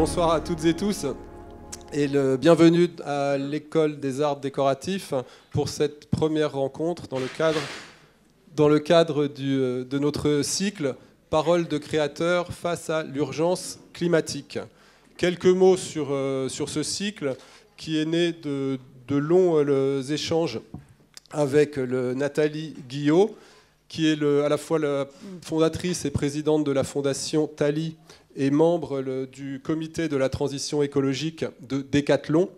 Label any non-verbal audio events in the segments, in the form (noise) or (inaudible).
Bonsoir à toutes et tous et le bienvenue à l'école des arts décoratifs pour cette première rencontre dans le cadre, dans le cadre euh, de notre cycle Parole de créateur face à l'urgence climatique. Quelques mots sur, euh, sur ce cycle qui est né de, longs euh, échanges avec le Nathalie Guillot, qui est à la fois la fondatrice et présidente de la fondation Tali, et membre du comité de la transition écologique de Décathlon.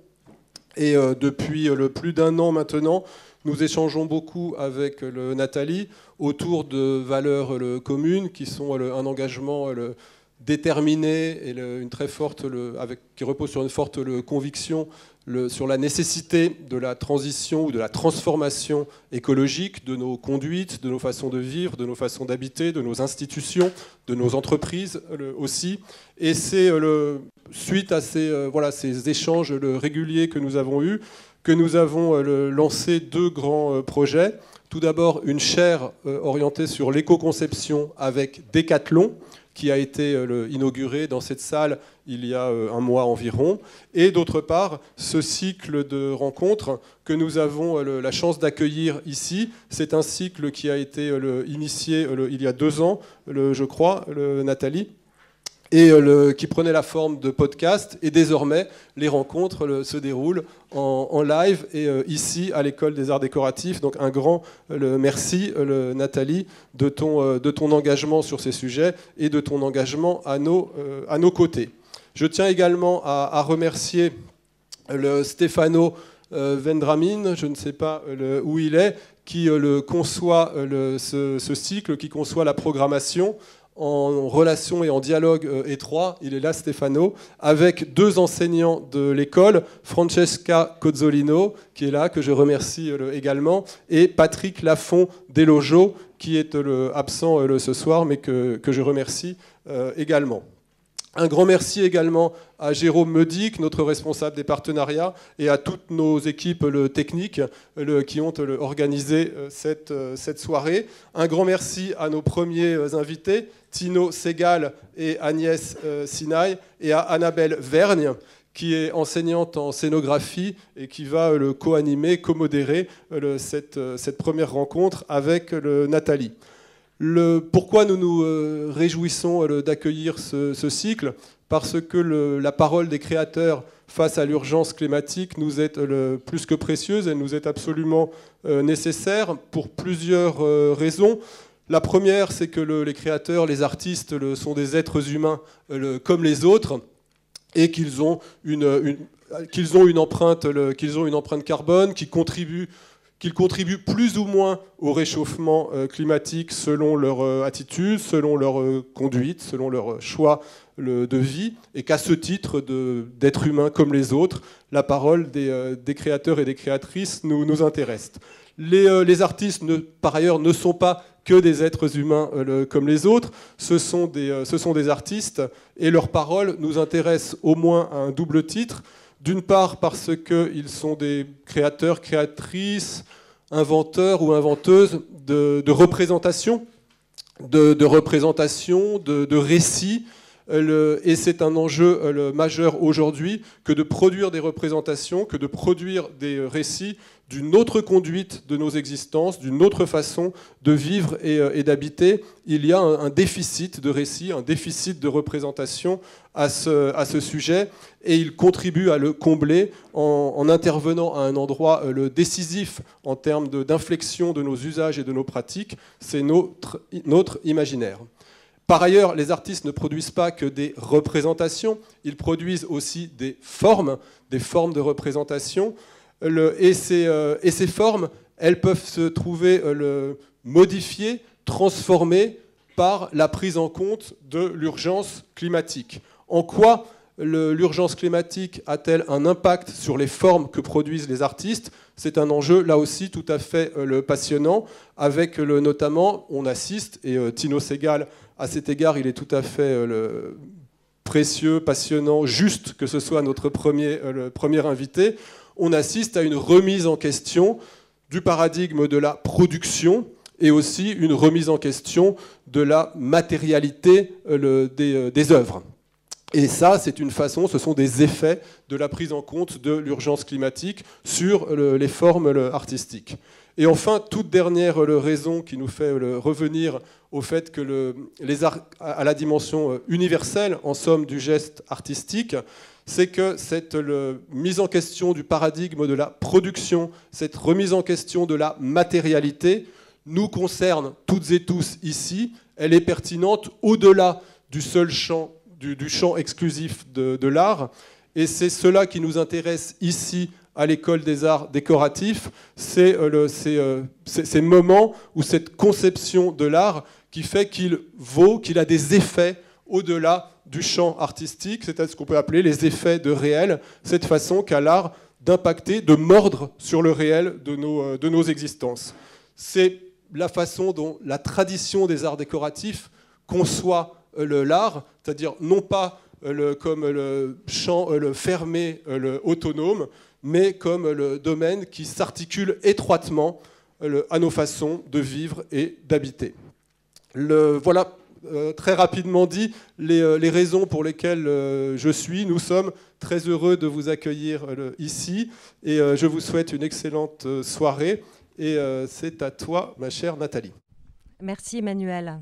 Et euh, depuis euh, le plus d'un an maintenant, nous échangeons beaucoup avec euh, le Nathalie autour de valeurs communes qui sont un engagement déterminé et une très forte, qui repose sur une forte conviction sur la nécessité de la transition ou de la transformation écologique de nos conduites, de nos façons de vivre, de nos façons d'habiter, de nos institutions, de nos entreprises aussi. Et c'est euh, suite à ces, euh, ces échanges réguliers que nous avons eus que nous avons euh, lancé deux grands projets. Tout d'abord, une chaire orientée sur l'éco-conception avec Decathlon, qui a été euh, inauguré dans cette salle il y a euh, un mois environ, et d'autre part ce cycle de rencontres que nous avons euh, la chance d'accueillir ici. C'est un cycle qui a été initié il y a deux ans, je crois, Nathalie et euh, qui prenait la forme de podcast. Et désormais, les rencontres se déroulent en, live et euh, ici à l'école des arts décoratifs. Donc un grand euh, le, merci, Nathalie, de ton, de ton engagement sur ces sujets et de ton engagement à nos, à nos côtés. Je tiens également à, remercier le Stefano Vendramine, je ne sais pas où il est, qui le conçoit ce, ce cycle, qui conçoit la programmation en relation et en dialogue euh, étroit, il est là Stefano, avec deux enseignants de l'école, Francesca Cozzolino, qui est là, que je remercie euh, également, et Patrick Lafont Delojo, qui est euh, absent ce soir, mais que je remercie également. Un grand merci également à Jérôme Meudic, notre responsable des partenariats, et à toutes nos équipes techniques qui ont euh, organisé euh, euh, cette, soirée. Un grand merci à nos premiers invités, Tino Segal et Agnès Sinai, Sinaï, et à Annabelle Vergne, qui est enseignante en scénographie et qui va le co-animer, co-modérer cette, cette première rencontre avec Nathalie. Le, pourquoi nous nous euh, réjouissons euh, d'accueillir ce, cycle Parce que la parole des créateurs face à l'urgence climatique nous est euh, plus que précieuse, elle nous est absolument nécessaire pour plusieurs raisons. La première, c'est que les créateurs, les artistes sont des êtres humains comme les autres et qu'ils ont une, qu'ils ont une empreinte carbone qui contribue qu'ils contribuent plus ou moins au réchauffement euh, climatique selon leur euh, attitude, selon leur euh, conduite, selon leur choix de vie, et qu'à ce titre d'être humains comme les autres, la parole des, créateurs et des créatrices nous, intéresse. Les, artistes, par ailleurs, ne sont pas que des êtres humains comme les autres, ce sont des, ce sont des artistes, et leur parole nous intéresse au moins à un double titre. D'une part parce qu'ils sont des créateurs, créatrices, inventeurs ou inventeuses de, représentations, de, représentations, de, récits. et c'est un enjeu majeur aujourd'hui que de produire des représentations, que de produire des récits d'une autre conduite de nos existences, d'une autre façon de vivre et, euh, d'habiter, il y a un, déficit de récit, un déficit de représentation à ce, sujet, et il contribue à le combler en, intervenant à un endroit euh, le décisif en termes d'inflexion de, nos usages et de nos pratiques, c'est notre, notre imaginaire. Par ailleurs, les artistes ne produisent pas que des représentations, ils produisent aussi des formes, des formes de représentation. Euh, et, ces, formes, elles peuvent se trouver euh, le, modifiées, transformées par la prise en compte de l'urgence climatique. En quoi l'urgence climatique a-t-elle un impact sur les formes que produisent les artistes C'est un enjeu là aussi tout à fait euh, le passionnant, avec le, notamment, on assiste, et Tino Segal, à cet égard, il est tout à fait le précieux, passionnant, juste que ce soit notre premier, le premier invité, on assiste à une remise en question du paradigme de la production et aussi une remise en question de la matérialité euh, euh, des, œuvres. Et ça, c'est une façon, ce sont des effets de la prise en compte de l'urgence climatique sur les formes artistiques. Et enfin, toute dernière euh, raison qui nous fait revenir au fait que les arts à la dimension universelle, en somme, du geste artistique, c'est que cette mise en question du paradigme de la production, cette remise en question de la matérialité, nous concerne toutes et tous ici. Elle est pertinente au-delà du seul champ, du, champ exclusif de, l'art. Et c'est cela qui nous intéresse ici à l'école des arts décoratifs, c'est euh, euh, ces moments où cette conception de l'art qui fait qu'il vaut, qu'il a des effets au-delà du champ artistique, c'est-à-dire ce qu'on peut appeler les effets de réel, cette façon qu'a l'art d'impacter, de mordre sur le réel de nos, euh, de nos existences. C'est la façon dont la tradition des arts décoratifs conçoit euh, l'art, c'est-à-dire non pas euh, comme le champ le fermé, le autonome, mais comme le domaine qui s'articule étroitement à nos façons de vivre et d'habiter. voilà euh, très rapidement dit les, euh, raisons pour lesquelles euh, je suis. Nous sommes très heureux de vous accueillir ici et je vous souhaite une excellente soirée. Et c'est à toi, ma chère Nathalie. Merci Emmanuel.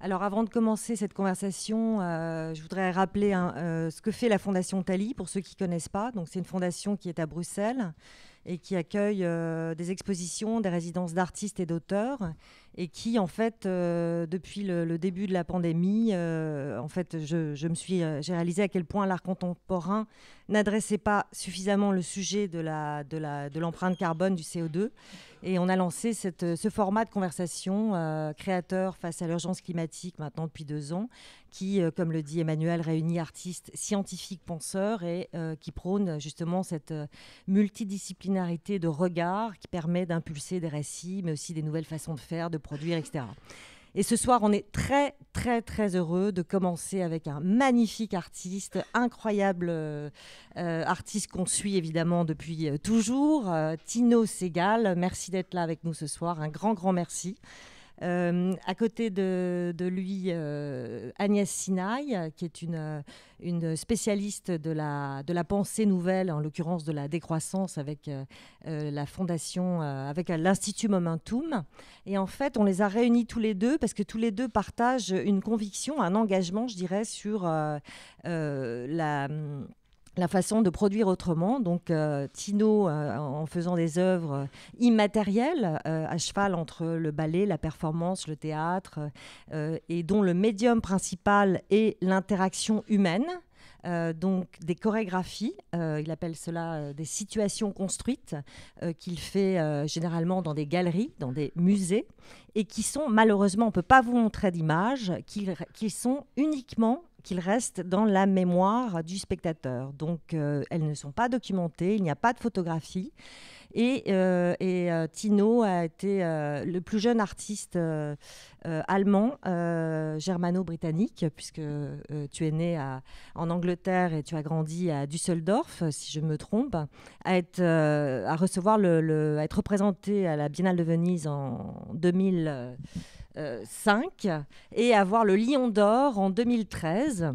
Alors avant de commencer cette conversation, je voudrais rappeler ce que fait la Fondation Tali pour ceux qui ne connaissent pas. Donc c'est une fondation qui est à Bruxelles, et qui accueille euh, des expositions, des résidences d'artistes et d'auteurs, et qui, en fait, euh, depuis le, début de la pandémie, euh, en fait, me suis, j'ai réalisé à quel point l'art contemporain n'adressait pas suffisamment le sujet de la, de de l'empreinte carbone du CO2 et on a lancé euh, ce format de conversation euh, créateur face à l'urgence climatique maintenant depuis deux ans, qui, euh, comme le dit Emmanuel, réunit artistes, scientifiques, penseurs et qui prône justement cette multidisciplinarité de regard qui permet d'impulser des récits, mais aussi des nouvelles façons de faire, de produire, etc. Et ce soir, on est très, très, très heureux de commencer avec un magnifique artiste, incroyable euh, euh, artiste qu'on suit évidemment depuis euh, toujours, Tino Segal. Merci d'être là avec nous ce soir. Un grand, grand merci. Euh, à côté de, lui, euh, Agnès Sinaï, qui est une, euh, une spécialiste de la, de la pensée nouvelle, en l'occurrence de la décroissance avec la fondation, avec l'Institut Momentum. Et en fait, on les a réunis tous les deux parce que tous les deux partagent une conviction, un engagement, je dirais, sur la la façon de produire autrement. Donc euh, Tino, euh, en faisant des œuvres immatérielles, euh, à cheval entre le ballet, la performance, le théâtre, et dont le médium principal est l'interaction humaine. donc des chorégraphies, il appelle cela des situations construites qu'il fait généralement dans des galeries, dans des musées, et qui sont malheureusement, on ne peut pas vous montrer d'images, qui, sont uniquement qu'ils restent dans la mémoire du spectateur. Donc euh, elles ne sont pas documentées, il n'y a pas de photographie. Et, euh, euh, Tino a été le plus jeune artiste allemand germano-britannique, puisque tu es né en Angleterre et tu as grandi à Düsseldorf, si je me trompe, à être, recevoir à être représenté à la Biennale de Venise en 2000. 5 et avoir le Lion d'Or en 2013.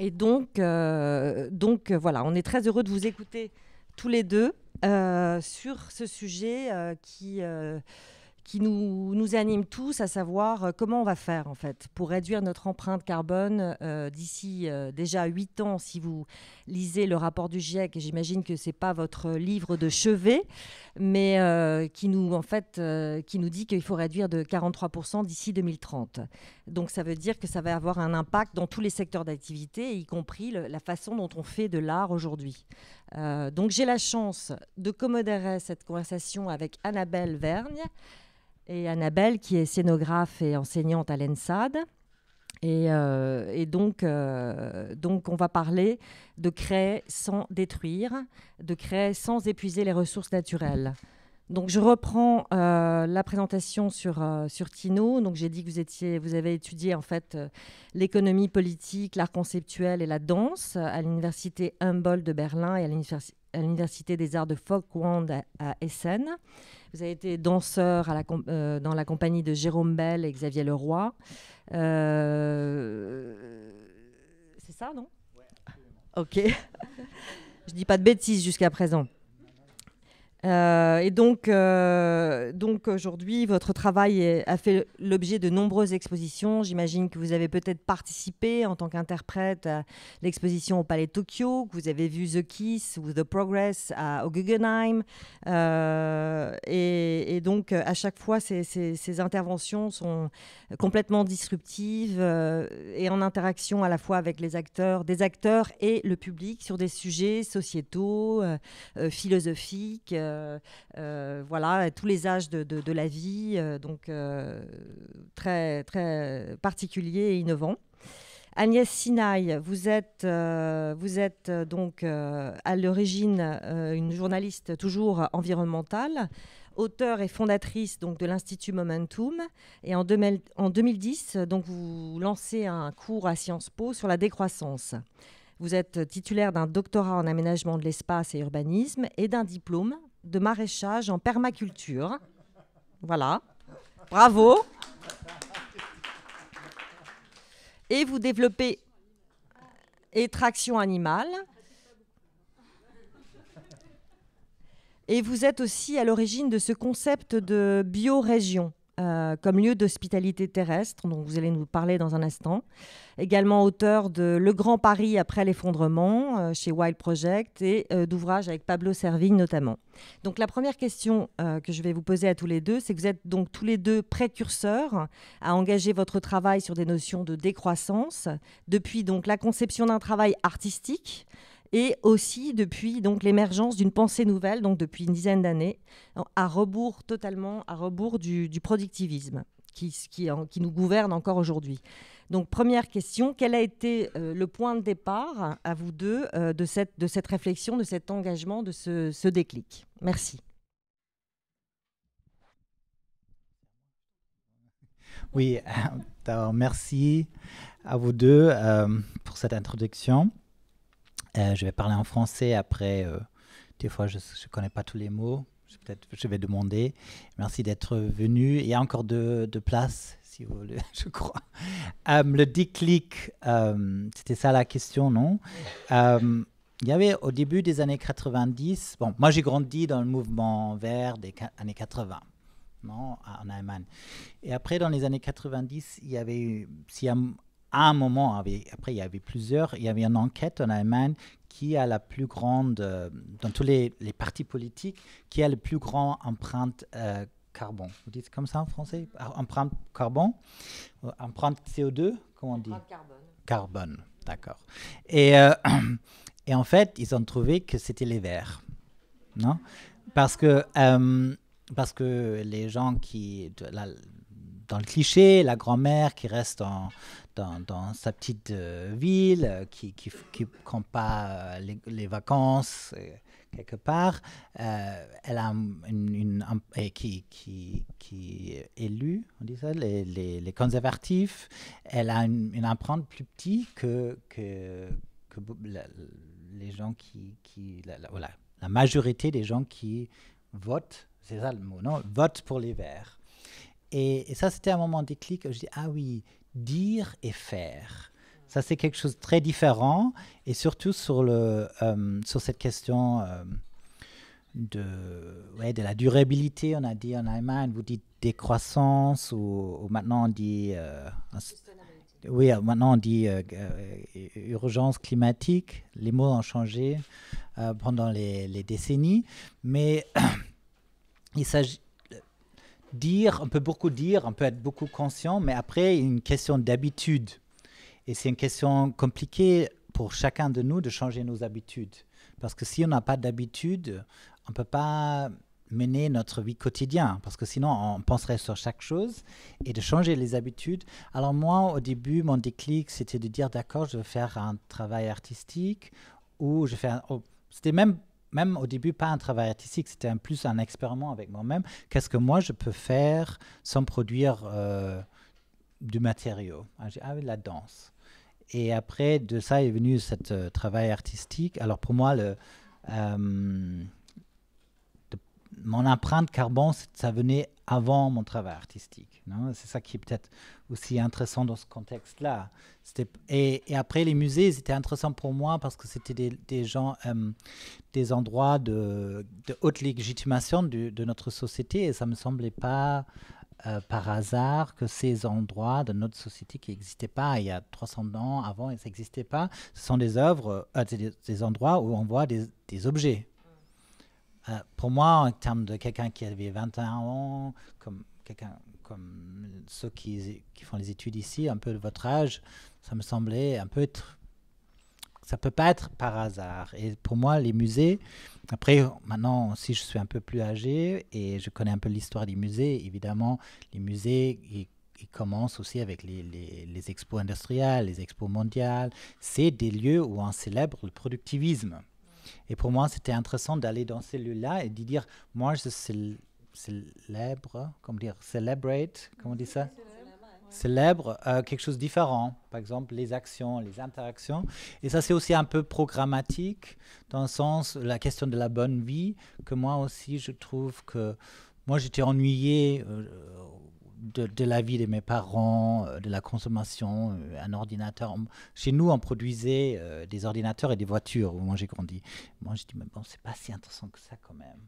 Et donc, euh, donc euh, voilà, on est très heureux de vous écouter tous les deux euh, sur ce sujet qui qui nous, nous anime tous, à savoir euh, comment on va faire en fait pour réduire notre empreinte carbone euh, d'ici euh, déjà 8 ans si vous lisez le rapport du GIEC, j'imagine que ce n'est pas votre livre de chevet, mais qui nous en fait qui nous dit qu'il faut réduire de 43% d'ici 2030. Donc ça veut dire que ça va avoir un impact dans tous les secteurs d'activité, y compris la façon dont on fait de l'art aujourd'hui. donc j'ai la chance de commodérer cette conversation avec Annabelle Vergne et Annabelle qui est scénographe et enseignante à l'ENSAD. Et, euh, donc, euh, donc, on va parler de créer sans détruire, de créer sans épuiser les ressources naturelles. Donc, je reprends euh, la présentation sur, sur Tino. Donc, j'ai dit que vous, étiez, vous avez étudié en fait l'économie politique, l'art conceptuel et la danse à l'université Humboldt de Berlin et à l'Université à l'Université des Arts de Folkwand à, Essen. Vous avez été danseur à la euh, dans la compagnie de Jérôme Bell et Xavier Leroy. Euh, c'est ça, non ouais, Ok. (laughs) Je dis pas de bêtises jusqu'à présent. Euh, et donc, euh, donc aujourd'hui, votre travail a fait l'objet de nombreuses expositions. J'imagine que vous avez peut-être participé en tant qu'interprète à l'exposition au Palais Tokyo, que vous avez vu The Kiss ou The Progress à, au Guggenheim. Euh, et, donc, à chaque fois, ces, ces interventions sont complètement disruptives et en interaction à la fois avec les acteurs, des acteurs et le public sur des sujets sociétaux, philosophiques. Euh, euh, voilà, tous les âges de, la vie, euh, donc très, très particulier et innovant. Agnès Sinaï, vous êtes, vous êtes donc à l'origine une journaliste toujours environnementale, auteure et fondatrice donc de l'Institut Momentum. Et en, en 2010, donc vous lancez un cours à Sciences Po sur la décroissance. Vous êtes titulaire d'un doctorat en aménagement de l'espace et urbanisme et d'un diplôme de maraîchage en permaculture. Voilà. Bravo. Et vous développez et traction animale. Et vous êtes aussi à l'origine de ce concept de biorégion. Euh, comme lieu d'hospitalité terrestre, dont vous allez nous parler dans un instant. Également auteur de Le Grand Paris après l'effondrement euh, chez Wild Project et euh, d'ouvrages avec Pablo Servigne notamment. Donc la première question que je vais vous poser à tous les deux, c'est que vous êtes donc tous les deux précurseurs à engager votre travail sur des notions de décroissance depuis donc la conception d'un travail artistique et aussi depuis donc l'émergence d'une pensée nouvelle, donc depuis une dizaine d'années, à rebours totalement, à rebours du, productivisme qui, qui, nous gouverne encore aujourd'hui. Donc première question, quel a été euh, le point de départ à vous deux euh, de, cette, de cette réflexion, de cet engagement, de ce, déclic Merci. Oui, (laughs) merci à vous deux euh, pour cette introduction. Euh, je vais parler en français après. Euh, des fois, je ne connais pas tous les mots. Peut-être je vais demander. Merci d'être venu. Il y a encore de, places, place, si vous voulez, (laughs) je crois. Euh, le déclic, c'était ça la question, non Il y avait au début des années 90, bon, moi j'ai grandi dans le mouvement vert des années 80, non, en Allemagne. Et après, dans les années 90, il y avait, si à un moment, après il y avait plusieurs, il y avait une enquête en Allemagne qui a la plus grande, euh, dans tous les, partis politiques, qui a le plus grand empreinte euh, carbone. Vous dites comme ça en français ah, Empreinte carbone euh, Empreinte CO2 Comment dit carbone. Carbone, d'accord. (clears throat) Et, en fait, ils ont trouvé que c'était les verts. Non Parce que parce que les gens qui dans le cliché, la grand-mère qui reste en, dans, dans, sa petite euh, ville, euh, qui ne qui, qui prend pas euh, les, les vacances quelque part, elle a une, une qui, qui, qui élue, on dit ça, les, les, les conservatifs, elle a une, une, empreinte plus petite que, que, que la, les gens qui, qui la, voilà, la majorité des gens qui votent, c'est ça non, votent pour les Verts. Et, ça, c'était un moment déclic. Je dis, ah oui, dire et faire. Ça, c'est quelque chose de très différent. Et surtout sur, le, euh, sur cette question euh, de, ouais, de la durabilité, on a dit en Allemagne, vous dites décroissance, ou, maintenant on dit... Euh, oui, maintenant on dit urgence climatique. Les mots ont changé pendant les, les décennies. Mais (clears throat) il s'agit dire, on peut beaucoup dire, on peut être beaucoup conscient, mais après, il y a une question d'habitude. Et c'est une question compliquée pour chacun de nous de changer nos habitudes. Parce que si on n'a pas d'habitude, on ne peut pas mener notre vie quotidienne, parce que sinon on penserait sur chaque chose et de changer les habitudes. Alors moi, au début, mon déclic, c'était de dire, d'accord, je vais faire un travail artistique, ou je fais oh, c'était même même au début, pas un travail artistique, c'était un plus un expériment avec moi-même. Qu'est-ce que moi je peux faire sans produire euh, du matériau ah, ah eu la danse. Et après, de ça est venu ce euh, travail artistique. Alors pour moi, le, euh, mon empreinte carbone, ça venait avant mon travail artistique. C'est ça qui est peut-être aussi intéressant dans ce contexte-là. Et, après, les musées, c'était intéressant pour moi parce que c'était des, gens, euh, des endroits de, haute légitimation de notre société et ça ne me semblait pas euh, par hasard que ces endroits de notre société qui n'existaient pas il y a 300 ans, avant, ils n'existaient pas, ce sont des œuvres, euh, des, endroits où on voit des objets euh, pour moi, en termes de quelqu'un qui avait 21 ans, comme quelqu'un comme ceux qui, font les études ici, un peu de votre âge, ça me semblait un peu être. Ça peut pas être par hasard. Et pour moi, les musées, après, maintenant, si je suis un peu plus âgé et je connais un peu l'histoire des musées, évidemment, les musées, ils, commencent aussi avec les, les expos industriels, les expos mondiales. C'est des lieux où on célèbre le productivisme. Et pour moi, c'était intéressant d'aller dans ces lieux là et de dire, moi, je célèbre, comment dire, celebrate, comment on dit ça célèbre euh, quelque chose de différent, par exemple les actions, les interactions. Et ça, c'est aussi un peu programmatique, dans le sens, la question de la bonne vie, que moi aussi, je trouve que moi, j'étais ennuyé euh, de, la vie de mes parents, euh, de la consommation, euh, un ordinateur. Chez nous, on produisait euh, des ordinateurs et des voitures au moment où j'ai grandi. Moi, je dis, mais bon, c'est pas si intéressant que ça quand même.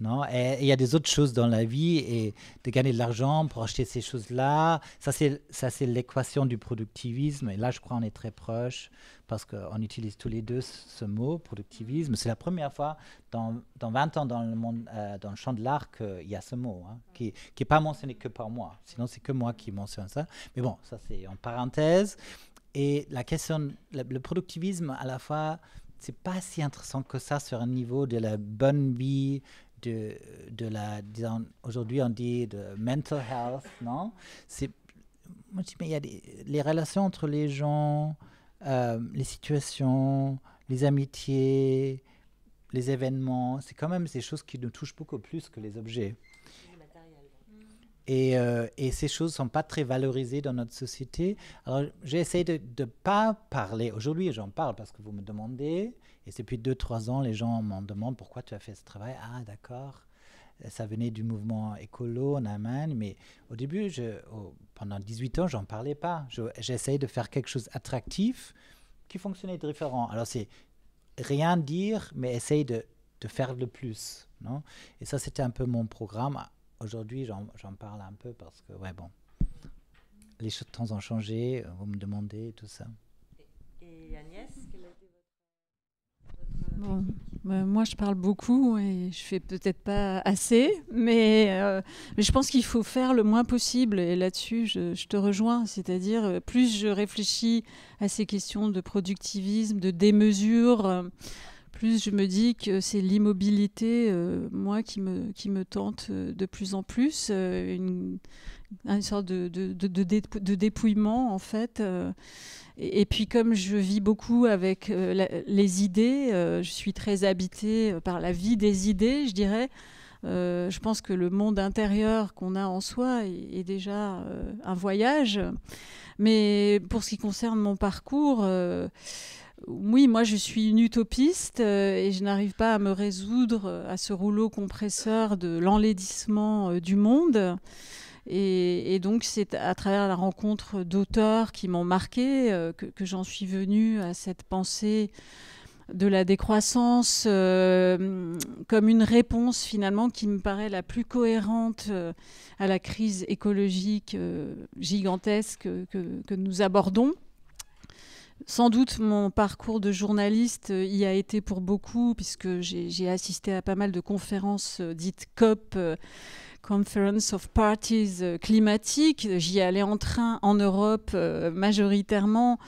Non et il y a des autres choses dans la vie et de gagner de l'argent pour acheter ces choses-là, ça c'est l'équation du productivisme. Et là, je crois qu'on est très proche parce qu'on utilise tous les deux ce mot, productivisme. C'est la première fois dans, dans, 20 ans dans le, monde, euh, dans le champ de l'art qu'il y a ce mot, hein, qui n'est pas mentionné que par moi. Sinon, c'est que moi qui mentionne ça. Mais bon, ça c'est en parenthèse. Et la question, le, le productivisme à la fois c'est pas si intéressant que ça sur un niveau de la bonne vie, de, de la, aujourd'hui on dit de mental health, non C'est, Moi je mais il y a les relations entre les gens, euh, les situations, les amitiés, les événements, c'est quand même ces choses qui nous touchent beaucoup plus que les objets. Euh, et, ces choses ne sont pas très valorisées dans notre société. Alors, j'essaie de ne pas parler. Aujourd'hui, j'en parle parce que vous me demandez. Et depuis 2-3 ans, les gens m'en demandent pourquoi tu as fait ce travail. Ah, d'accord. Euh, ça venait du mouvement écolo en Allemagne. Mais au début, je, pendant 18 ans, j'en parlais pas. J'essaie de faire quelque chose d'attractif qui fonctionnait différent. Alors, c'est rien dire, mais essayer de, de faire le plus. Non et ça, c'était un peu mon programme aujourd'hui, j'en parle un peu parce que, ouais, bon, les temps ont changé, euh, vous me demandez tout ça. Et, Agnès, quelle a votre. bon, euh, bah, moi, je parle beaucoup et je fais peut-être pas assez, euh, mais, je pense qu'il faut faire le moins possible. Et là-dessus, je, te rejoins. C'est-à-dire, plus je réfléchis à ces questions de productivisme, de démesure plus je me dis que c'est l'immobilité, euh, moi, qui me, qui me tente euh, de plus en plus, euh, une, une, sorte de, de, dépouillement, en fait. et, puis, comme je vis beaucoup avec les idées, je suis très habitée par la vie des idées, je dirais. je pense que le monde intérieur qu'on a en soi est déjà un voyage. Mais pour ce qui concerne mon parcours, oui, moi je suis une utopiste euh, et je n'arrive pas à me résoudre euh, à ce rouleau compresseur de l'enlaidissement euh, du monde. Et, donc c'est à travers la rencontre d'auteurs qui m'ont marqué que, j'en suis venue à cette pensée de la décroissance comme une réponse finalement qui me paraît la plus cohérente à la crise écologique gigantesque que, nous abordons. Sans doute, mon parcours de journaliste euh, y a été pour beaucoup, puisque j'ai assisté à pas mal de conférences euh, dites COP, euh, Conference of Parties climatiques. J'y allais en train en Europe majoritairement.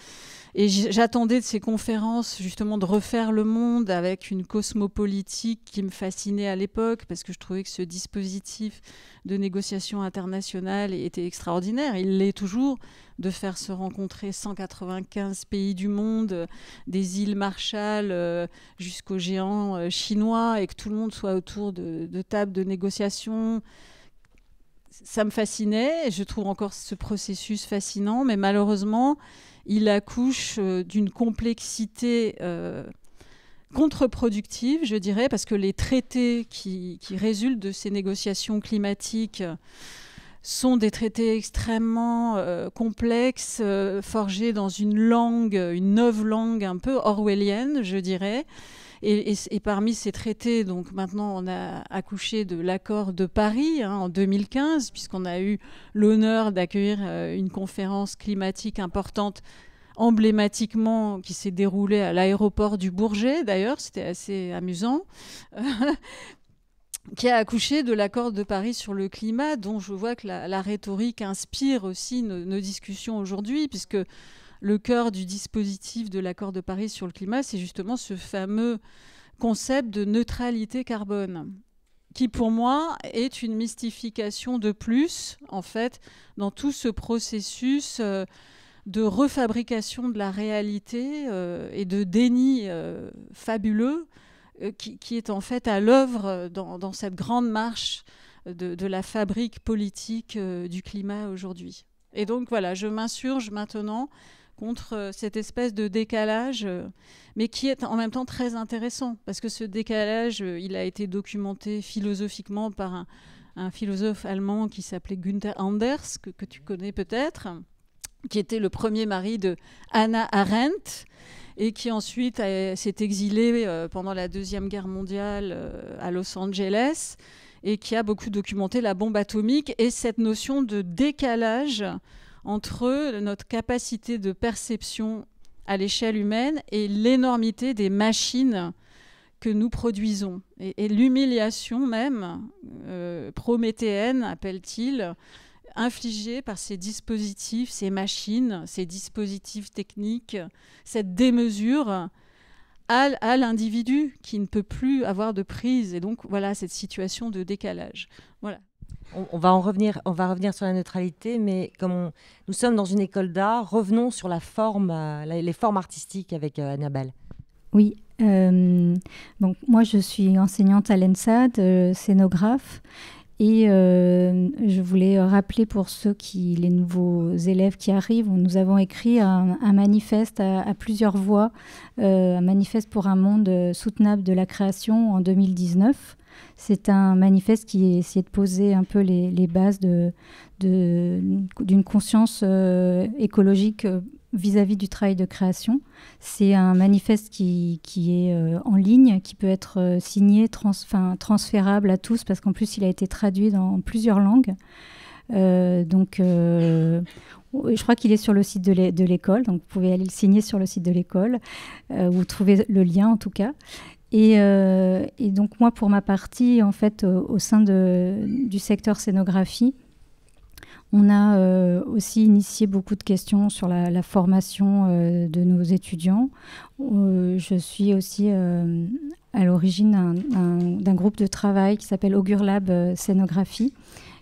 Et j'attendais de ces conférences justement de refaire le monde avec une cosmopolitique qui me fascinait à l'époque parce que je trouvais que ce dispositif de négociation internationale était extraordinaire. Il l'est toujours de faire se rencontrer 195 pays du monde, des îles Marshall euh, jusqu'aux géants euh, chinois et que tout le monde soit autour de, tables de négociation ça me fascinait. et Je trouve encore ce processus fascinant, mais malheureusement, il accouche euh, d'une complexité euh, contre-productive, je dirais, parce que les traités qui, résultent de ces négociations climatiques sont des traités extrêmement euh, complexes, forgés dans une langue, une neuve langue un peu orwellienne, je dirais, et, parmi ces traités, donc maintenant on a accouché de l'accord de Paris hein, en 2015, puisqu'on a eu l'honneur d'accueillir euh, une conférence climatique importante emblématiquement qui s'est déroulée à l'aéroport du Bourget d'ailleurs, c'était assez amusant. (laughs) qui a accouché de l'accord de Paris sur le climat, dont je vois que la, rhétorique inspire aussi nos discussions aujourd'hui, puisque le cœur du dispositif de l'accord de Paris sur le climat, c'est justement ce fameux concept de neutralité carbone qui pour moi est une mystification de plus, en fait, dans tout ce processus euh, de refabrication de la réalité euh, et de déni euh, fabuleux qui, est en fait à l'œuvre dans, cette grande marche de la fabrique politique du climat aujourd'hui. Et donc voilà, je m'insurge maintenant contre euh, cette espèce de décalage, euh, mais qui est en même temps très intéressant, parce que ce décalage, euh, il a été documenté philosophiquement par un, philosophe allemand qui s'appelait Günther Anders, que, que tu connais peut-être, qui était le premier mari de Anna Arendt et qui ensuite s'est exilé pendant la Deuxième Guerre mondiale à Los Angeles et qui a beaucoup documenté la bombe atomique et cette notion de décalage entre notre capacité de perception à l'échelle humaine et l'énormité des machines que nous produisons. Et, l'humiliation même, euh, prométhéenne, appelle-t-il, infligée par ces dispositifs, ces machines, ces dispositifs techniques, cette démesure à, à l'individu qui ne peut plus avoir de prise. Et donc voilà cette situation de décalage. Voilà on, va en revenir, on va revenir sur la neutralité, mais comme nous sommes dans une école d'art, revenons sur la forme, euh, les formes artistiques avec euh, Annabelle. Oui. Euh, moi, je suis enseignante à l'ENSAD, scénographe. Et je voulais rappeler pour ceux qui, les nouveaux élèves qui arrivent, nous avons écrit un, manifeste à, plusieurs voix, un manifeste pour un monde soutenable de la création en 2019. C'est un manifeste qui essayait de poser un peu les, bases d'une de, conscience euh, écologique euh, vis-à-vis du travail de création. C'est un manifeste qui, qui est euh, en ligne, qui peut être signé, transférable à tous, parce qu'en plus, il a été traduit dans plusieurs langues. donc, je crois qu'il est sur le site de l'école, donc vous pouvez aller le signer sur le site de l'école, Vous trouvez le lien en tout cas. Euh, et, donc moi, pour ma partie, en fait, au sein de, du secteur scénographie, on a euh, aussi initié beaucoup de questions sur la, formation euh, de nos étudiants. je suis aussi à l'origine d'un groupe de travail qui s'appelle Augur Lab Scénographie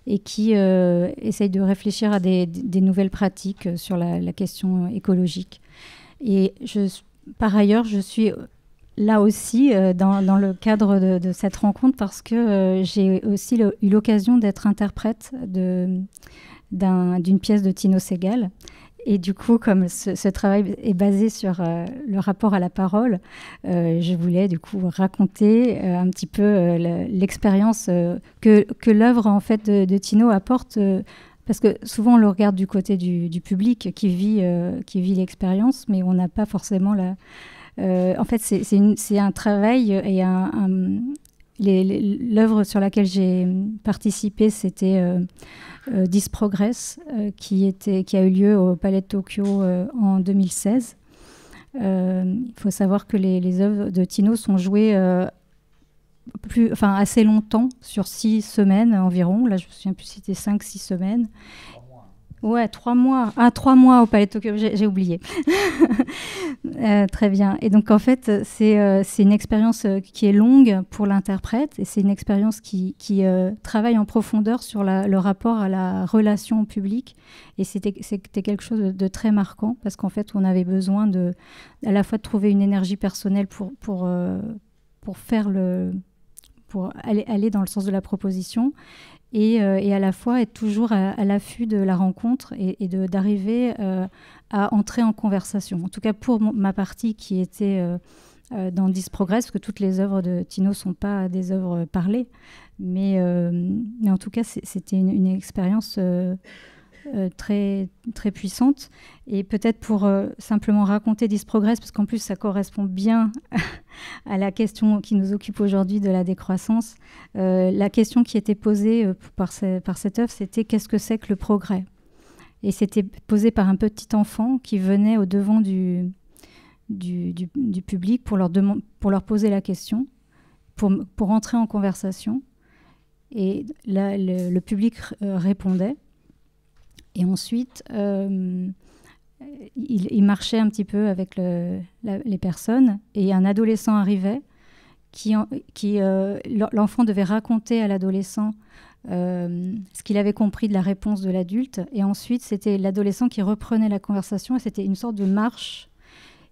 et qui essaye de réfléchir à des, nouvelles pratiques sur la, question écologique. Et je, par ailleurs, je suis là aussi euh, dans, le cadre de, cette rencontre parce que euh, j'ai aussi eu l'occasion d'être interprète d'une pièce de Tino Segal. Et du coup, comme ce, travail est basé sur euh, le rapport à la parole, je voulais du coup raconter un petit peu l'expérience que, l'œuvre en fait de, Tino apporte parce que souvent on le regarde du côté du, public qui vit, qui vit l'expérience, mais on n'a pas forcément la, euh, en fait, c'est un travail et L'œuvre sur laquelle j'ai participé, c'était euh, euh Progress euh, » qui, a eu lieu au Palais de Tokyo en 2016. Il faut savoir que les, œuvres de Tino sont jouées assez longtemps, sur six semaines environ. Là, je me souviens plus si c'était cinq, six semaines. Ouais, trois mois. Ah, trois mois au Palais de Tokyo, j'ai oublié. (laughs) Euh, très bien. Et donc, en fait, c'est euh, c'est une expérience euh, qui est longue pour l'interprète et c'est une expérience qui, qui travaille en profondeur sur le rapport à la relation publique. Et c'était quelque chose de, très marquant parce qu'en fait, on avait besoin de, à la fois de trouver une énergie personnelle pour, pour, pour faire le, pour aller, aller, dans le sens de la proposition euh, et, à la fois être toujours à, l'affût de la rencontre et, d'arriver euh, à entrer en conversation. En tout cas, pour ma partie qui était euh, dans Disprogress, parce que toutes les œuvres de Tino ne sont pas des œuvres parlées, mais, en tout cas, c'était une, une, expérience euh, très, très puissante. Et peut-être pour euh, simplement raconter Disprogress, parce qu'en plus ça correspond bien (laughs) à la question qui nous occupe aujourd'hui de la décroissance, euh, la question qui était posée par, cette œuvre, c'était qu'est-ce que c'est que le progrès et c'était posé par un petit enfant qui venait au devant du, public pour leur, pour leur poser la question, pour, entrer en conversation. Et là, le, public répondait. Et ensuite, euh, il, marchait un petit peu avec le, les personnes et un adolescent arrivait qui, qui euh, l'enfant devait raconter à l'adolescent euh, ce qu'il avait compris de la réponse de l'adulte et ensuite c'était l'adolescent qui reprenait la conversation et c'était une sorte de marche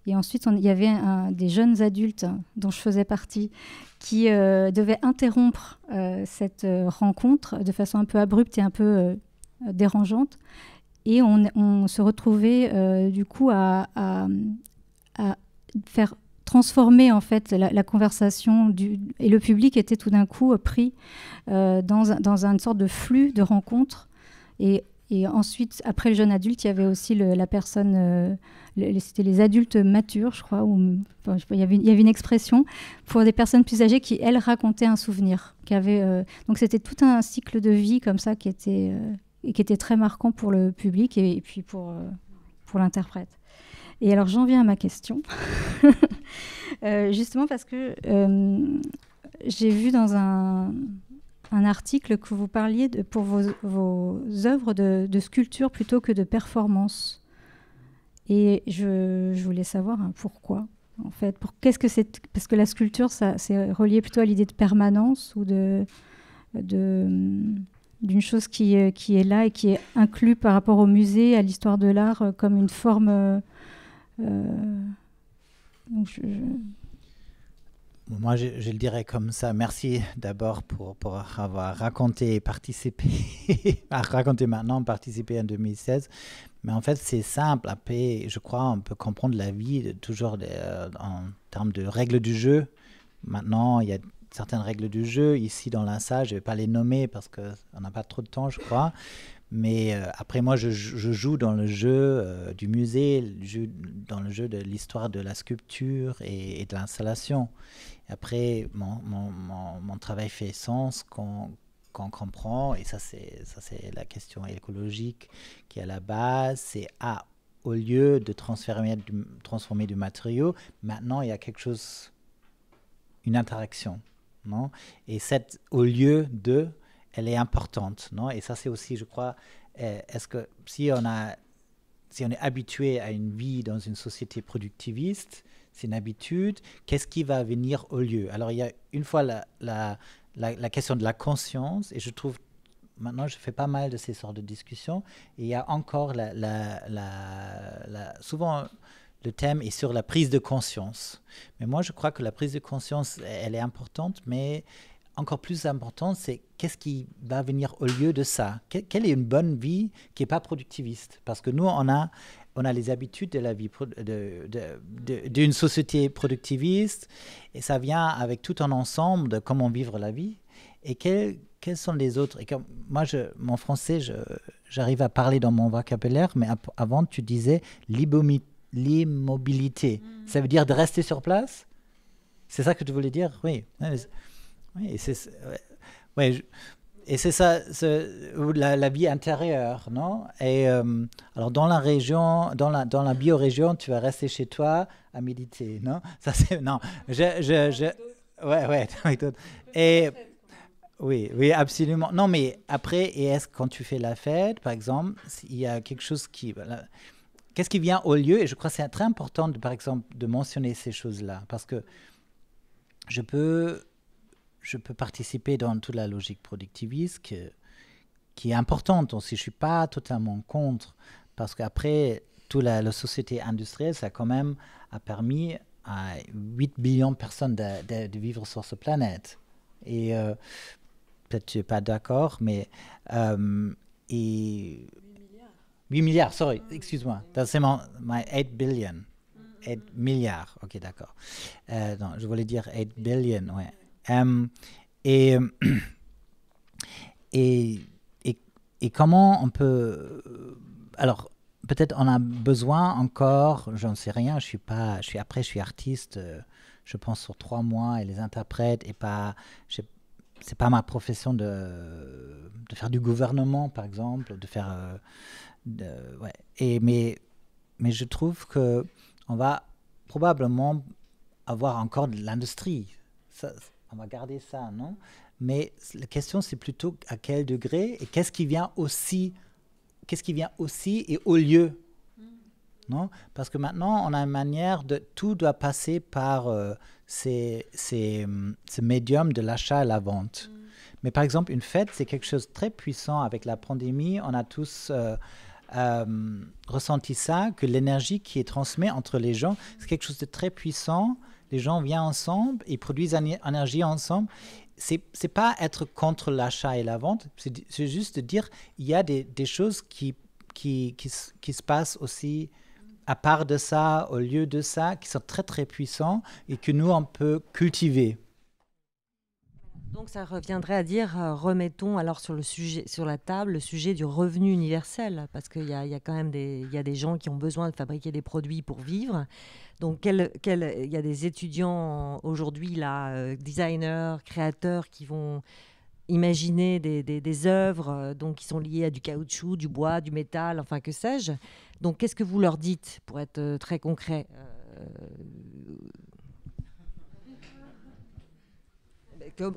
et ensuite il y avait des jeunes adultes dont je faisais partie qui devaient interrompre cette rencontre de façon un peu abrupte et un peu euh, dérangeante Et on, se retrouvait euh, du coup à, faire transformer en fait la, conversation du, et le public était tout d'un coup euh, pris dans, dans, une sorte de flux de rencontres et, et, ensuite après le jeune adulte il y avait aussi la personne c'était les adultes matures je crois où il, y avait, il, y avait, une expression pour des personnes plus âgées qui elles racontaient un souvenir qui avait donc c'était tout un cycle de vie comme ça qui était et qui était très marquant pour le public et, puis pour, euh, pour l'interprète. Et alors j'en viens à ma question, (laughs) euh, justement parce que euh, j'ai vu dans un, un article que vous parliez de, pour vos, vos œuvres de, sculpture plutôt que de performance. Et je, je voulais savoir hein, pourquoi, en fait. Pour, qu'est-ce que c'est Parce que la sculpture, ça, c'est relié plutôt à l'idée de permanence ou de, de d'une chose qui, euh, qui, est là et qui est inclue par rapport au musée, à l'histoire de l'art, euh, comme une forme. Euh, moi, je, le dirais comme ça. Merci d'abord pour, pour, avoir raconté et participé, (laughs) à raconter maintenant, participer en 2016. Mais en fait, c'est simple. je crois on peut comprendre la vie toujours en termes de règles du jeu. Maintenant, il y a certaines règles du jeu. Ici, dans l'Insa, je ne vais pas les nommer parce qu'on n'a pas trop de temps, je crois. Mais euh, après, moi, je, joue dans le jeu euh, du musée, dans le jeu de l'histoire de la sculpture et, de l'installation. Après, mon, travail fait sens quand, on comprend, et ça, c'est la question écologique qui est à la base, c'est à ah, au lieu de transformer du matériau, maintenant, il y a quelque chose, une interaction non et cette au lieu de, elle est importante. Non et ça, c'est aussi, je crois, eh, est-ce que si on, a, si on est habitué à une vie dans une société productiviste, c'est une habitude, qu'est-ce qui va venir au lieu Alors, il y a une fois la, question de la conscience, et je trouve maintenant je fais pas mal de ces sortes de discussions. Et il y a encore la, la, souvent le thème est sur la prise de conscience. Mais moi, je crois que la prise de conscience, elle est importante, mais encore plus importante, c'est qu'est-ce qui va venir au lieu de ça Quelle est une bonne vie qui n'est pas productiviste Parce que nous, on a, on a les habitudes de la vie d'une société productiviste, et ça vient avec tout un ensemble de comment vivre la vie. Et quels, quels sont les autres Et moi, je, mon français, j'arrive à parler dans mon vocabulaire, mais avant, tu disais l'ibomit l'immobilité. Mm. Ça veut dire de rester sur place C'est ça que tu voulais dire Oui. oui et c'est ça, la, la, vie intérieure, non Et euh, alors dans la région, dans la, dans la biorégion, tu vas rester chez toi à méditer, non Ça c'est non. Je, je, ouais, ouais. (laughs) Avec et oui, oui, absolument. Non, mais après, et est-ce quand tu fais la fête, par exemple, il y a quelque chose qui, Qu'est-ce qui vient au lieu Et je crois que c'est très important, de, par exemple, de mentionner ces choses-là, parce que je peux, je peux participer dans toute la logique productiviste euh, qui est importante aussi. Je ne suis pas totalement contre, parce qu'après, toute la, société industrielle, ça quand même a permis à 8 millions de personnes de, vivre sur cette planète. Et euh, peut-être tu n'es pas d'accord, mais... Euh, 8 milliards, sorry, excuse-moi. C'est mon, my 8 billion. 8 milliards, ok, d'accord. Euh, non, je voulais dire 8 billion, ouais. Euh, (coughs) et, et, et, comment on peut. Euh, alors, peut-être on a besoin encore, je j'en sais rien, je suis pas. Je suis, après, je suis artiste, je pense sur trois mois et les interprètes et pas. Je, c'est pas ma profession de, de faire du gouvernement, par exemple, de faire ouais. Et, mais, mais je trouve que on va probablement avoir encore de l'industrie. on va garder ça, non Mais la question, c'est plutôt à quel degré et qu'est-ce qui vient aussi, qu'est-ce qui vient aussi et au lieu, non Parce que maintenant, on a une manière de tout doit passer par euh, ces, ce médium de l'achat et la vente. Mm. Mais par exemple, une fête, c'est quelque chose de très puissant. Avec la pandémie, on a tous euh, euh, ressenti ça, que l'énergie qui est transmise entre les gens, c'est quelque chose de très puissant. Les gens viennent ensemble, ils produisent une énergie ensemble. C'est n'est pas être contre l'achat et la vente, c'est juste de dire il y a des, des choses qui, qui, qui, qui, se passent aussi à part de ça, au lieu de ça, qui sont très très puissants et que nous, on peut cultiver. Donc ça reviendrait à dire, euh, remettons alors sur, le sujet, sur la table le sujet du revenu universel, parce qu'il y, y a, quand même des, il y a des gens qui ont besoin de fabriquer des produits pour vivre. Donc quel, quel, il y a des étudiants aujourd'hui, là, euh, designers, créateurs, qui vont imaginer des, des, des, œuvres euh, donc, qui sont liées à du caoutchouc, du bois, du métal, enfin que sais-je. Donc qu'est-ce que vous leur dites, pour être très concret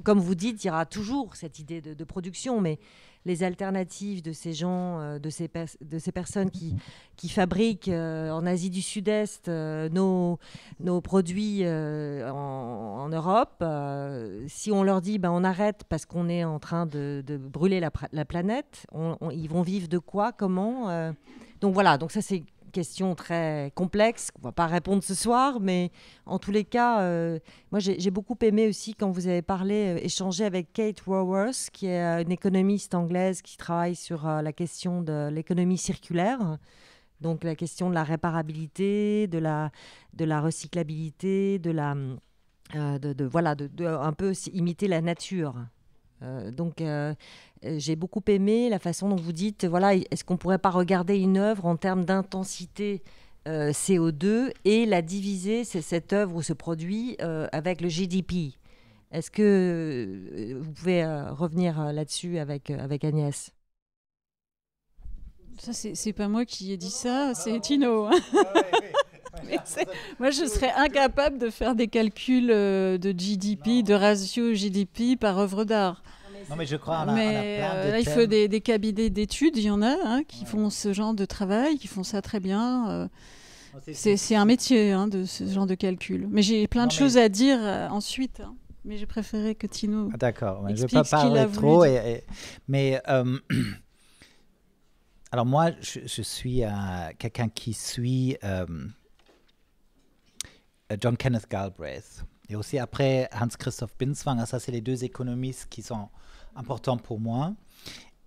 comme, vous dites, il y aura toujours cette idée de, production, mais les alternatives de ces gens, euh, de, ces de ces personnes qui, qui fabriquent euh, en Asie du Sud-Est euh, nos, nos produits en, Europe, si on leur dit ben, on arrête parce qu'on est en train de, brûler la, planète, ils vont vivre de quoi, comment Donc voilà, donc ça c'est question très complexe qu'on ne va pas répondre ce soir, mais en tous les cas, euh, moi j'ai beaucoup aimé aussi quand vous avez parlé, euh, échanger échangé avec Kate Raworth, qui est euh, une économiste anglaise qui travaille sur la question de l'économie circulaire. Donc la question de la réparabilité, de la, de la recyclabilité, de la... De, voilà, de, de, un peu imiter la nature. Euh, donc euh, euh, j'ai beaucoup aimé la façon dont vous dites, voilà, est-ce qu'on pourrait pas regarder une œuvre en termes d'intensité CO2 et la diviser, cette œuvre ou ce produit, avec le GDP. Est-ce que vous pouvez revenir là-dessus avec, avec Agnès Ça, c'est pas moi qui ai dit ça, c'est Tino. Hein. Ah (laughs) moi, je serais incapable de faire des calculs de GDP, de ratio GDP par œuvre d'art. Non, mais je crois, mais, euh, là, il faut des, des cabinets d'études, il y en a hein, qui font ce genre de travail, qui font ça très bien. Euh, c'est un métier hein, de ce genre de calcul. Mais j'ai plein de choses à dire euh, ensuite. Hein. Mais j'ai préféré que Tino. Ah, d'accord, je ne vais pas parler trop. Mais. (clears throat) Alors moi, je, je suis quelqu'un qui suit John Kenneth Galbraith et aussi après Hans-Christoph Binswanger. Ça, c'est les deux économistes qui sont important pour moi.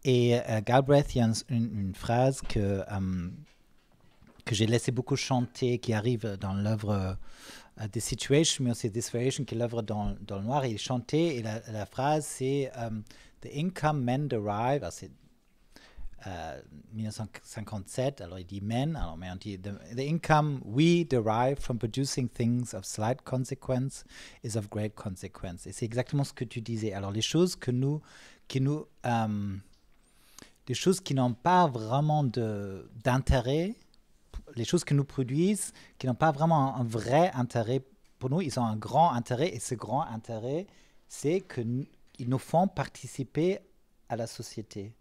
Et euh, Galbraith, il y a une, phrase que, euh, que j'ai laissé beaucoup chanter, qui arrive dans l'œuvre euh, des Situations, mais aussi des situations, qui est l'œuvre dans, le noir, Il chantait Et la, phrase, c'est The income men derive, ah, 1957, euh, alors il dit men, alors mais on dit the, income we derive from producing things of slight consequence is of great consequence. Et c'est exactement ce que tu disais. Alors les choses que nous, qui nous, euh, les choses qui n'ont pas vraiment d'intérêt, les choses que nous produisent, qui n'ont pas vraiment un, vrai intérêt pour nous, ils ont un grand intérêt et ce grand intérêt, c'est qu'ils nous font participer à la société.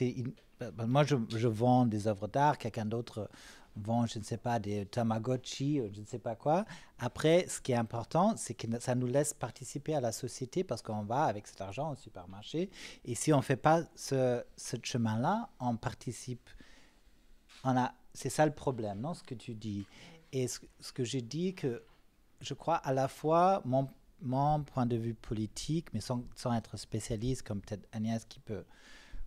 une ben, ben, moi, je, je, vends des œuvres d'art, quelqu'un d'autre vend, je ne sais pas, des Tamagotchi, je ne sais pas quoi. Après, ce qui est important, c'est que ça nous laisse participer à la société parce qu'on va avec cet argent au supermarché. Et si on ne fait pas ce, chemin-là, on participe. On a, c'est ça le problème, non, ce que tu dis. Et ce, que j'ai dit, que je crois à la fois mon, mon point de vue politique, mais sans, sans être spécialiste, comme peut-être Agnès qui peut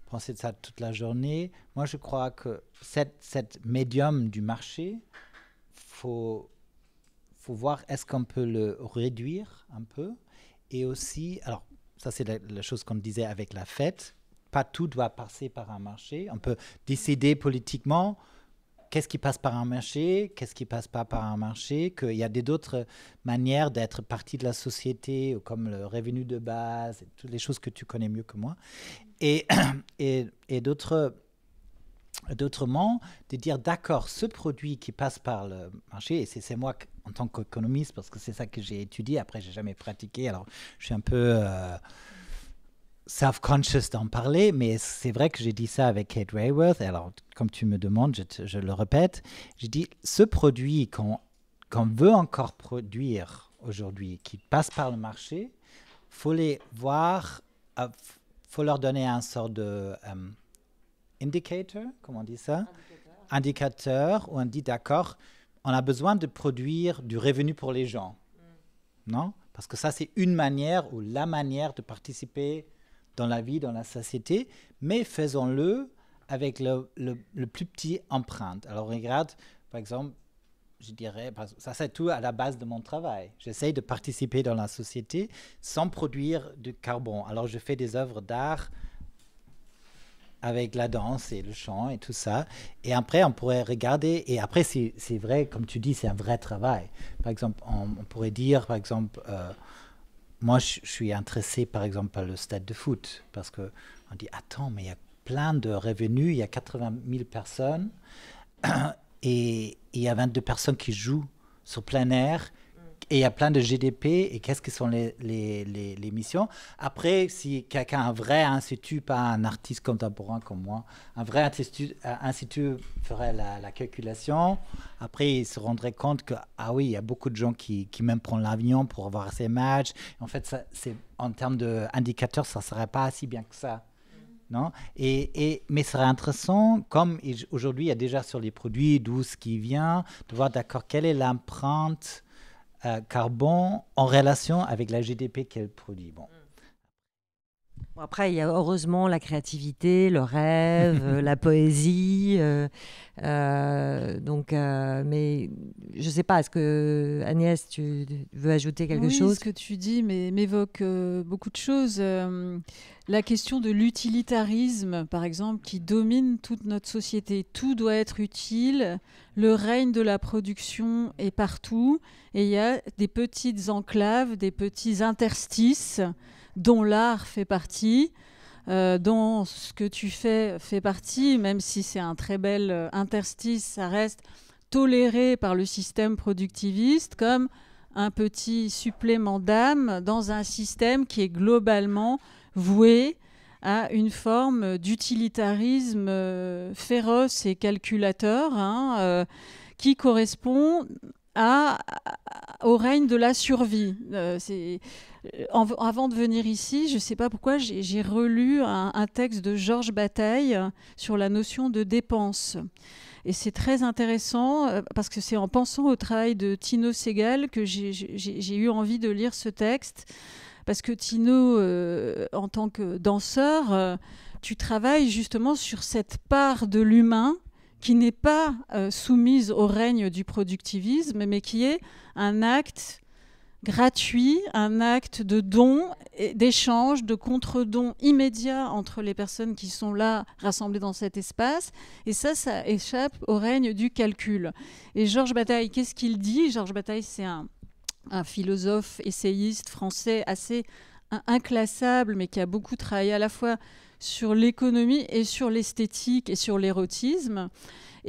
penser de ça toute la journée. Moi, je crois que cette, médium du marché, faut, faut voir est-ce qu'on peut le réduire un peu. Et aussi, alors, ça, c'est la, la chose qu'on disait avec la fête. Pas tout doit passer par un marché. On peut décider politiquement qu'est-ce qui passe par un marché, qu'est-ce qui passe pas par un marché, qu'il y a d'autres manières d'être partie de la société, comme le revenu de base, toutes les choses que tu connais mieux que moi, et, (clears throat) et, et d'autres d'autrement, de dire d'accord, ce produit qui passe par le marché, et c'est moi en tant qu'économiste, parce que c'est ça que j'ai étudié, après j'ai jamais pratiqué, alors je suis un peu... Euh, self-conscious d'en parler, mais c'est vrai que j'ai dit ça avec Kate Rayworth. Alors, comme tu me demandes, je, le répète, j'ai dit ce produit qu'on veut encore produire aujourd'hui, qui passe par le marché, faut les voir, il euh, faut leur donner un sort de indicateur, indicator, comment on dit ça Indicateur, où on dit d'accord, on a besoin de produire du revenu pour les gens. Mm. Non Parce que ça, c'est une manière ou la manière de participer dans la vie, dans la société, mais faisons-le avec le, plus petit empreinte. Alors regarde, par exemple, je dirais, ça c'est tout à la base de mon travail. J'essaye de participer dans la société sans produire du carbone. Alors je fais des œuvres d'art avec la danse et le chant et tout ça. Et après, on pourrait regarder. Et après, c'est vrai, comme tu dis, c'est un vrai travail. Par exemple, on, pourrait dire, par exemple, euh, moi, je suis intéressé par exemple par le stade de foot, parce que on dit attends, mais il y a plein de revenus, il y a 80 000 personnes, (clears throat) et il y a 22 personnes qui jouent sur plein air, et il y a plein de GDP et qu'est-ce que sont les, les, missions. Après, si quelqu'un, un vrai institut, pas un artiste contemporain comme moi, un vrai institut, euh, institut ferait la, calculation, après il se rendrait compte que, ah oui, il y a beaucoup de gens qui, qui même prennent l'avion pour voir ces matchs. En fait, ça, en termes d'indicateurs, ça ne serait pas si bien que ça. Non et, et, mais ce serait intéressant, comme aujourd'hui il y a déjà sur les produits d'où ce qui vient, de voir d'accord quelle est l'empreinte euh, carbone en relation avec la GDP qu'elle produit. Bon, après, il y a heureusement la créativité, le rêve, (laughs) la poésie. Euh, euh, donc, euh, mais je ne sais pas, est-ce que Agnès, tu veux ajouter quelque oui, chose Ce que tu dis m'évoque beaucoup de choses. la question de l'utilitarisme, par exemple, qui domine toute notre société. Tout doit être utile. Le règne de la production est partout. Et il y a des petites enclaves, des petits interstices dont l'art fait partie, euh, dont ce que tu fais fait partie, même si c'est un très bel euh, interstice, ça reste toléré par le système productiviste comme un petit supplément d'âme dans un système qui est globalement voué à une forme d'utilitarisme euh, féroce et calculateur hein, qui correspond au règne de la survie avant de venir ici, je ne sais pas pourquoi, j'ai relu un, texte de Georges Bataille sur la notion de dépense. Et c'est très intéressant euh, parce que c'est en pensant au travail de Tino Segal que j'ai eu envie de lire ce texte. Parce que Tino, euh, en tant que danseur, euh, tu travailles justement sur cette part de l'humain qui n'est pas soumise au règne du productivisme, mais qui est un acte gratuit, un acte de don, d'échange, de contre-don immédiat entre les personnes qui sont là rassemblées dans cet espace. Et ça, ça échappe au règne du calcul. Et Georges Bataille, qu'est-ce qu'il dit Georges Bataille, c'est un, un philosophe essayiste français assez inclassable, mais qui a beaucoup travaillé à la fois sur l'économie et sur l'esthétique et sur l'érotisme.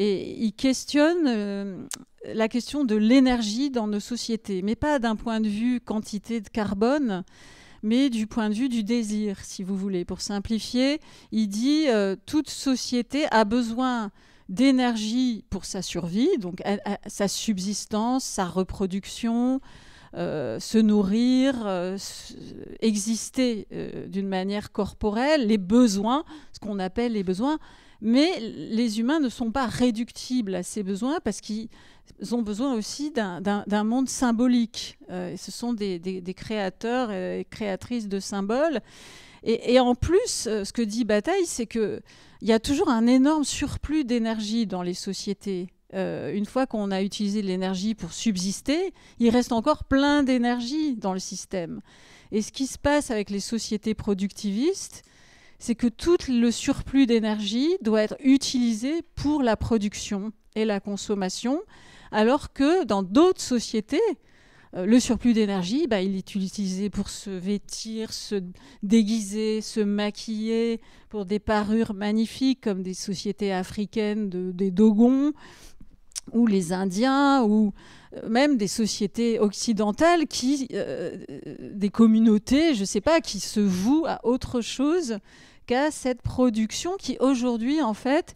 Et il questionne euh, la question de l'énergie dans nos sociétés, mais pas d'un point de vue quantité de carbone, mais du point de vue du désir, si vous voulez. Pour simplifier, il dit euh, toute société a besoin d'énergie pour sa survie, donc sa subsistance, sa reproduction, euh, se nourrir, exister d'une manière corporelle, les besoins, ce qu'on appelle les besoins, mais les humains ne sont pas réductibles à ces besoins parce qu'ils ont besoin aussi d'un monde symbolique. Euh, ce sont des, créateurs et créatrices de symboles. Et, en plus, euh, ce que dit Bataille, c'est qu'il y a toujours un énorme surplus d'énergie dans les sociétés. Euh, une fois qu'on a utilisé l'énergie pour subsister, il reste encore plein d'énergie dans le système. Et ce qui se passe avec les sociétés productivistes, c'est que tout le surplus d'énergie doit être utilisé pour la production et la consommation, alors que dans d'autres sociétés, euh, le surplus d'énergie, bah, il est utilisé pour se vêtir, se déguiser, se maquiller, pour des parures magnifiques comme des sociétés africaines de, des Dogons ou les Indiens ou euh, même des sociétés occidentales qui, euh, des communautés, je ne sais pas, qui se vouent à autre chose cette production qui aujourd'hui en fait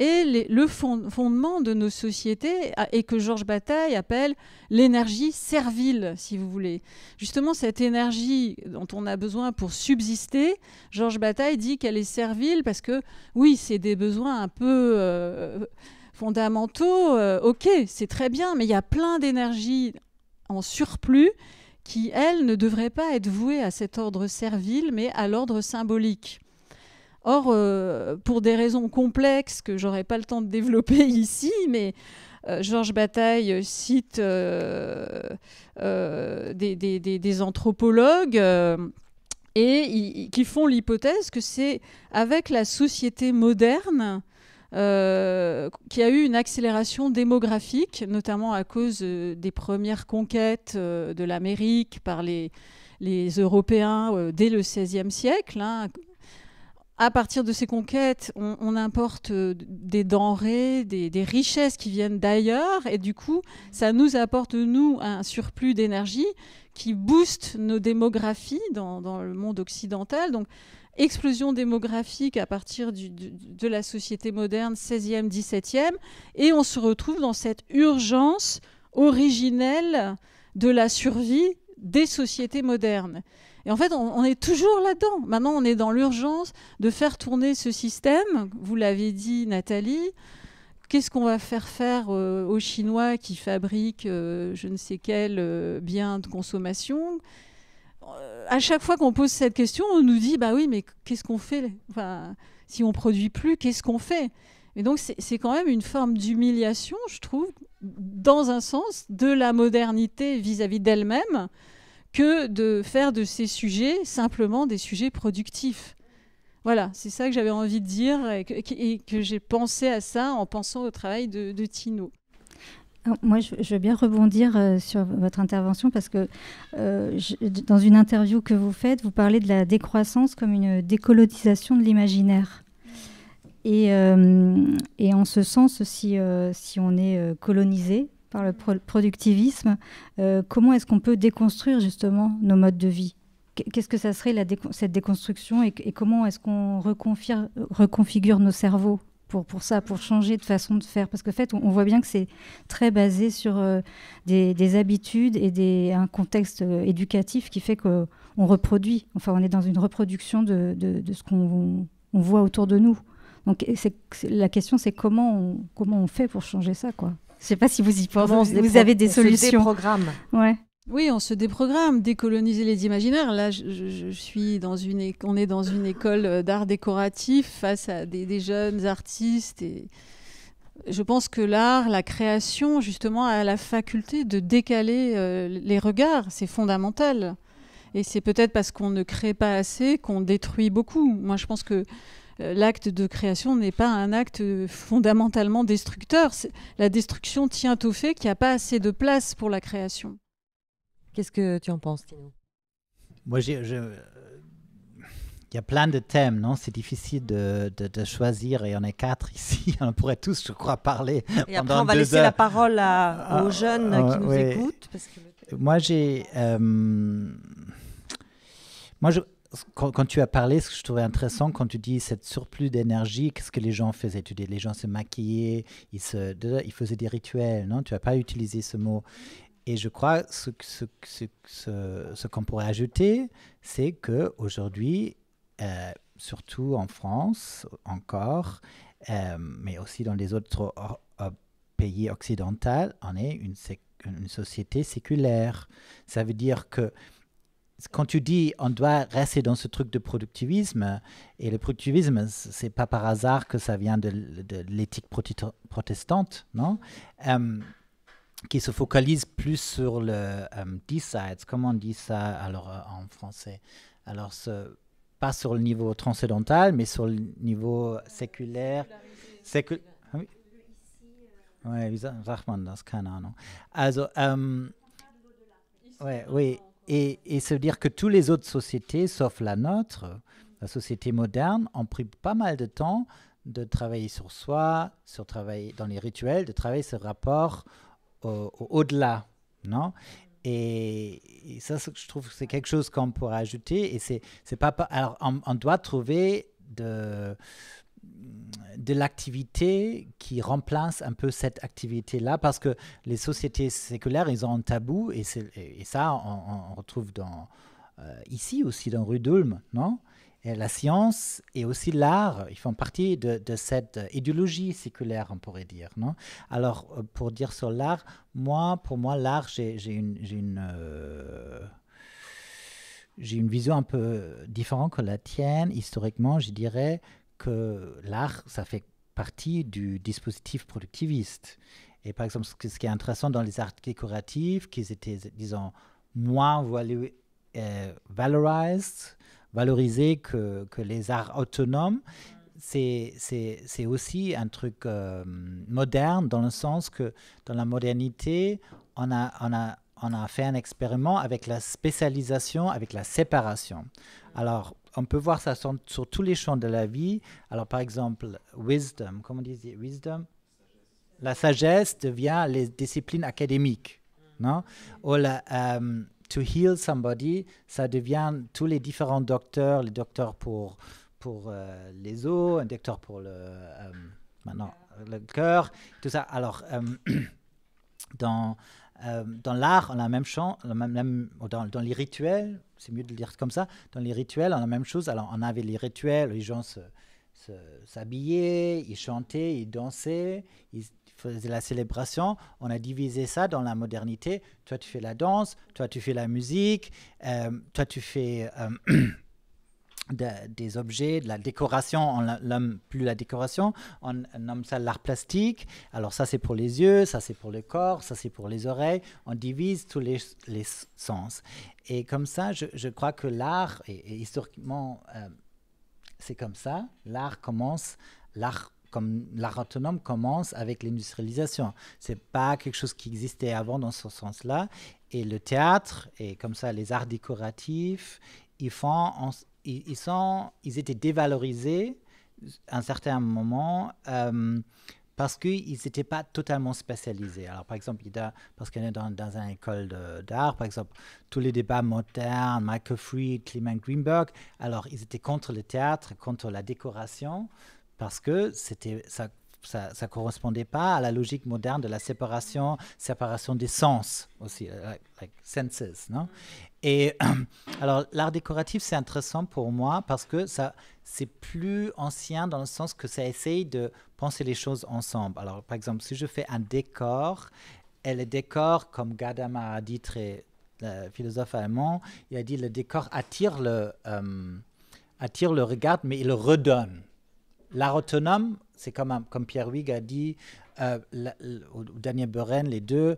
est le fondement de nos sociétés et que Georges Bataille appelle l'énergie servile, si vous voulez. Justement, cette énergie dont on a besoin pour subsister, Georges Bataille dit qu'elle est servile parce que oui, c'est des besoins un peu... Euh, fondamentaux, euh, ok, c'est très bien, mais il y a plein d'énergie en surplus qui, elle, ne devrait pas être vouée à cet ordre servile, mais à l'ordre symbolique. Or, euh, pour des raisons complexes que j'aurais pas le temps de développer (laughs) ici, mais euh, Georges Bataille euh, cite des, anthropologues et qui font l'hypothèse que c'est avec la société moderne qu'il qui a eu une accélération démographique, notamment à cause des premières conquêtes de l'Amérique par les, Européens dès le XVIe siècle, hein, à partir de ces conquêtes, on, importe euh, des denrées, des, richesses qui viennent d'ailleurs, et du coup, ça nous apporte, nous, un surplus d'énergie qui booste nos démographies dans, le monde occidental. Donc, explosion démographique à partir de la société moderne 16e, 17e, et on se retrouve dans cette urgence originelle de la survie des sociétés modernes. Et en fait, on, est toujours là-dedans. Maintenant, on est dans l'urgence de faire tourner ce système. Vous l'avez dit, Nathalie. Qu'est-ce qu'on va faire faire euh, aux Chinois qui fabriquent euh, je ne sais quel euh, bien de consommation À chaque fois qu'on pose cette question, on nous dit bah oui, mais qu'est-ce qu'on fait enfin, Si on produit plus, qu'est-ce qu'on fait et donc, c'est quand même une forme d'humiliation, je trouve, dans un sens, de la modernité vis-à-vis d'elle-même, que de faire de ces sujets simplement des sujets productifs. Voilà, c'est ça que j'avais envie de dire et que, j'ai pensé à ça en pensant au travail de, Tino. Ah, moi, je, veux bien rebondir euh, sur votre intervention parce que euh, dans une interview que vous faites, vous parlez de la décroissance comme une décolonisation de l'imaginaire. Et, euh, en ce sens, si on est colonisé, par le productivisme. Euh, comment est-ce qu'on peut déconstruire justement nos modes de vie Qu'est-ce que ça serait cette déconstruction et, comment est-ce qu'on reconfigure nos cerveaux pour, pour, ça, pour changer de façon de faire Parce que fait, on, voit bien que c'est très basé sur euh, des, habitudes et un contexte euh, éducatif qui fait qu'on reproduit. Enfin, on est dans une reproduction de, ce qu'on voit autour de nous. Donc la question, c'est comment comment on fait pour changer ça, quoi. Je ne sais pas si vous y pensez. Vous avez des on solutions. Se déprogramme. Ouais. Oui, on se déprogramme, décoloniser les imaginaires. Là, je, suis dans une, on est dans une école euh, d'art décoratif face à des, jeunes artistes et je pense que l'art, la création, justement, a la faculté de décaler euh, les regards. C'est fondamental. Et c'est peut-être parce qu'on ne crée pas assez qu'on détruit beaucoup. Moi, je pense que euh, l'acte de création n'est pas un acte euh, fondamentalement destructeur. La destruction tient au fait qu'il n'y a pas assez de place pour la création. Qu'est-ce que tu en penses, Tino Moi, il y a plein de thèmes, non C'est difficile de, choisir de, choisir et en est quatre ici. (laughs) On pourrait tous, je crois, parler. Et après, on va laisser la parole ah, aux jeunes ah, qui nous écoutent. Parce que... Moi, j'ai. Euh, moi, je quand, tu as parlé, ce que je trouvais intéressant, quand tu dis cette surplus d'énergie, qu'est-ce que les gens faisaient Tu les gens se maquillaient, ils, se, faisaient des rituels, non Tu n'as pas utilisé ce mot. Et je crois que ce, ce, qu'on pourrait ajouter, c'est qu'aujourd'hui, euh, surtout en France encore, euh, mais aussi dans les autres euh, pays occidentaux, on est une, une société séculaire. Ça veut dire que quand tu dis on doit rester dans ce truc de productivisme, et le productivisme, c'est pas par hasard que ça vient de, l'éthique protestante, non euh, Qui se focalise plus sur le euh, comment on dit ça alors euh, en français Alors, ce, pas sur le niveau transcendantal, mais sur le niveau séculaire. Ah oui, euh, oui, oui, oui. Et, et ça veut dire que toutes les autres sociétés, sauf la nôtre, la société moderne, ont pris pas mal de temps de travailler sur soi, sur travailler dans les rituels, de travailler ce rapport au-delà, non et, ça, je trouve que c'est quelque chose qu'on pourrait ajouter. Et c'est, c'est pas, alors, on, doit trouver de de l'activité qui remplace un peu cette activité-là, parce que les sociétés séculaires, ils ont un tabou, et, et ça, on, retrouve dans, euh, ici aussi, dans rue d'Ulm, non La science et aussi l'art, ils font partie de, cette idéologie séculaire, on pourrait dire, non Alors, euh, pour dire sur l'art, moi, pour moi, l'art, j'ai une... Euh, j'ai une vision un peu différente que la tienne. Historiquement, je dirais que l'art, ça fait partie du dispositif productiviste. Et par exemple, ce, qui est intéressant dans les arts décoratifs, qui étaient, disons, moins euh, valorisés que, les arts autonomes, c'est aussi un truc euh, moderne dans le sens que dans la modernité, on a, on a, on a fait un expériment avec la spécialisation, avec la séparation. Alors, on peut voir ça sur, sur, tous les champs de la vie. Alors, par exemple, wisdom, comment on wisdom La sagesse devient les disciplines académiques, non euh, to heal somebody, ça devient tous les différents docteurs, les docteurs pour, pour euh, les os, un docteur pour le, euh, maintenant, le cœur, tout ça. Alors, (clears throat) dans, dans l'art, on a la même champ, même, dans les rituels, c'est mieux de le dire comme ça, dans les rituels, on a la même chose. Alors, on avait les rituels, les gens se, s'habillaient, ils chantaient, ils dansaient, ils faisaient la célébration. On a divisé ça dans la modernité. Toi, tu fais la danse, toi, tu fais la musique, euh, toi, tu fais... Euh, (clears throat) des objets, de la décoration, on nomme plus la décoration, on, nomme ça l'art plastique. Alors ça c'est pour les yeux, ça c'est pour le corps, ça c'est pour les oreilles. On divise tous les, les sens. Et comme ça, je, crois que l'art, historiquement euh, c'est comme ça, l'art commence, l'art comme l'art autonome commence avec l'industrialisation. C'est pas quelque chose qui existait avant dans ce sens-là. Et le théâtre et comme ça les arts décoratifs, ils font ils, sont, ils étaient dévalorisés à un certain moment euh, parce qu'ils n'étaient pas totalement spécialisés. Alors, par exemple, il parce qu'on est dans, dans, une école d'art, par exemple, tous les débats modernes, Michael Fried, Clement Greenberg, alors ils étaient contre le théâtre, contre la décoration, parce que c'était, ça ça ne correspondait pas à la logique moderne de la séparation, séparation des sens aussi, euh, like, senses, non Et (clears throat) alors, l'art décoratif, c'est intéressant pour moi parce que ça, c'est plus ancien dans le sens que ça essaye de penser les choses ensemble. Alors, par exemple, si je fais un décor, et le décor, comme Gadamer a dit, très, euh, philosophe allemand, il a dit le décor attire le, euh, attire le regard, mais il le redonne. L'art autonome, c'est comme, comme Pierre Huyghe a dit euh, ou Daniel Beren, les deux,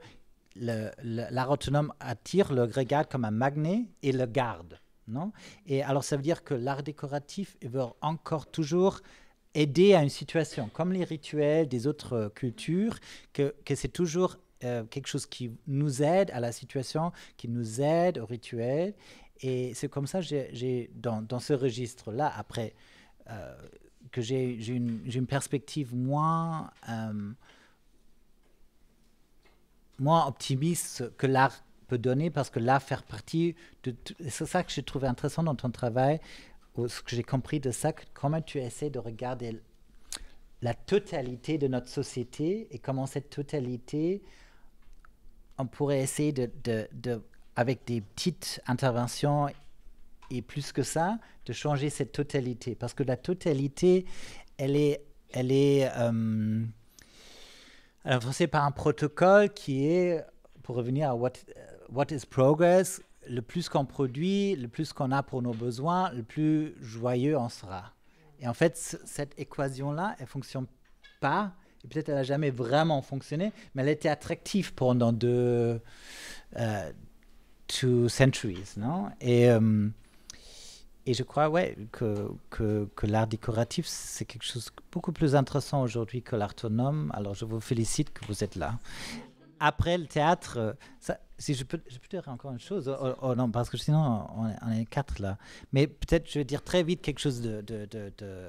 l'art autonome attire, le regard comme un magné et le garde. Non et alors ça veut dire que l'art décoratif veut encore toujours aider à une situation, comme les rituels des autres cultures, que, c'est toujours euh, quelque chose qui nous aide à la situation, qui nous aide au rituel. Et c'est comme ça, j'ai dans, ce registre-là, après, euh, que j'ai une, une, perspective moins, euh, moins optimiste que l'art peut donner parce que l'art fait partie de. C'est ça que j'ai trouvé intéressant dans ton travail, ce que j'ai compris de ça, comment tu essaies de regarder la totalité de notre société et comment cette totalité, on pourrait essayer de, de, de avec des petites interventions et plus que ça, de changer cette totalité. Parce que la totalité, elle est, elle est euh, par un protocole qui est, pour revenir à what, what is progress, le plus qu'on produit, le plus qu'on a pour nos besoins, le plus joyeux on sera. Et en fait, cette équation-là, elle fonctionne pas. Et peut-être elle n'a jamais vraiment fonctionné, mais elle était attractive pendant deux, euh, two centuries, non Et euh, et je crois ouais, que, que, l'art décoratif, c'est quelque chose de beaucoup plus intéressant aujourd'hui que l'art autonome. Alors je vous félicite que vous êtes là. Après le théâtre, si je peux, dire encore une chose, oh, oh, oh non, parce que sinon on, est quatre là. Mais peut-être je vais dire très vite quelque chose de, de, de,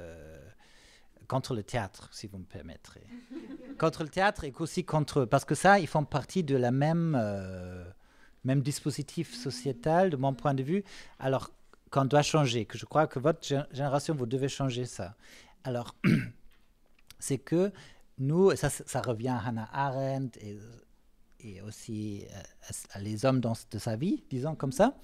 contre le théâtre, si vous me permettrez. (laughs) contre le théâtre et aussi contre... Parce que ça, ils font partie de la même, euh, même dispositif sociétal, de mon point de vue. Alors, qu'on doit changer, que je crois que votre génération, vous devez changer ça. Alors, (clears throat) c'est que nous, ça, revient à Hannah Arendt et, aussi euh, à, les hommes dans, de sa vie, disons comme ça.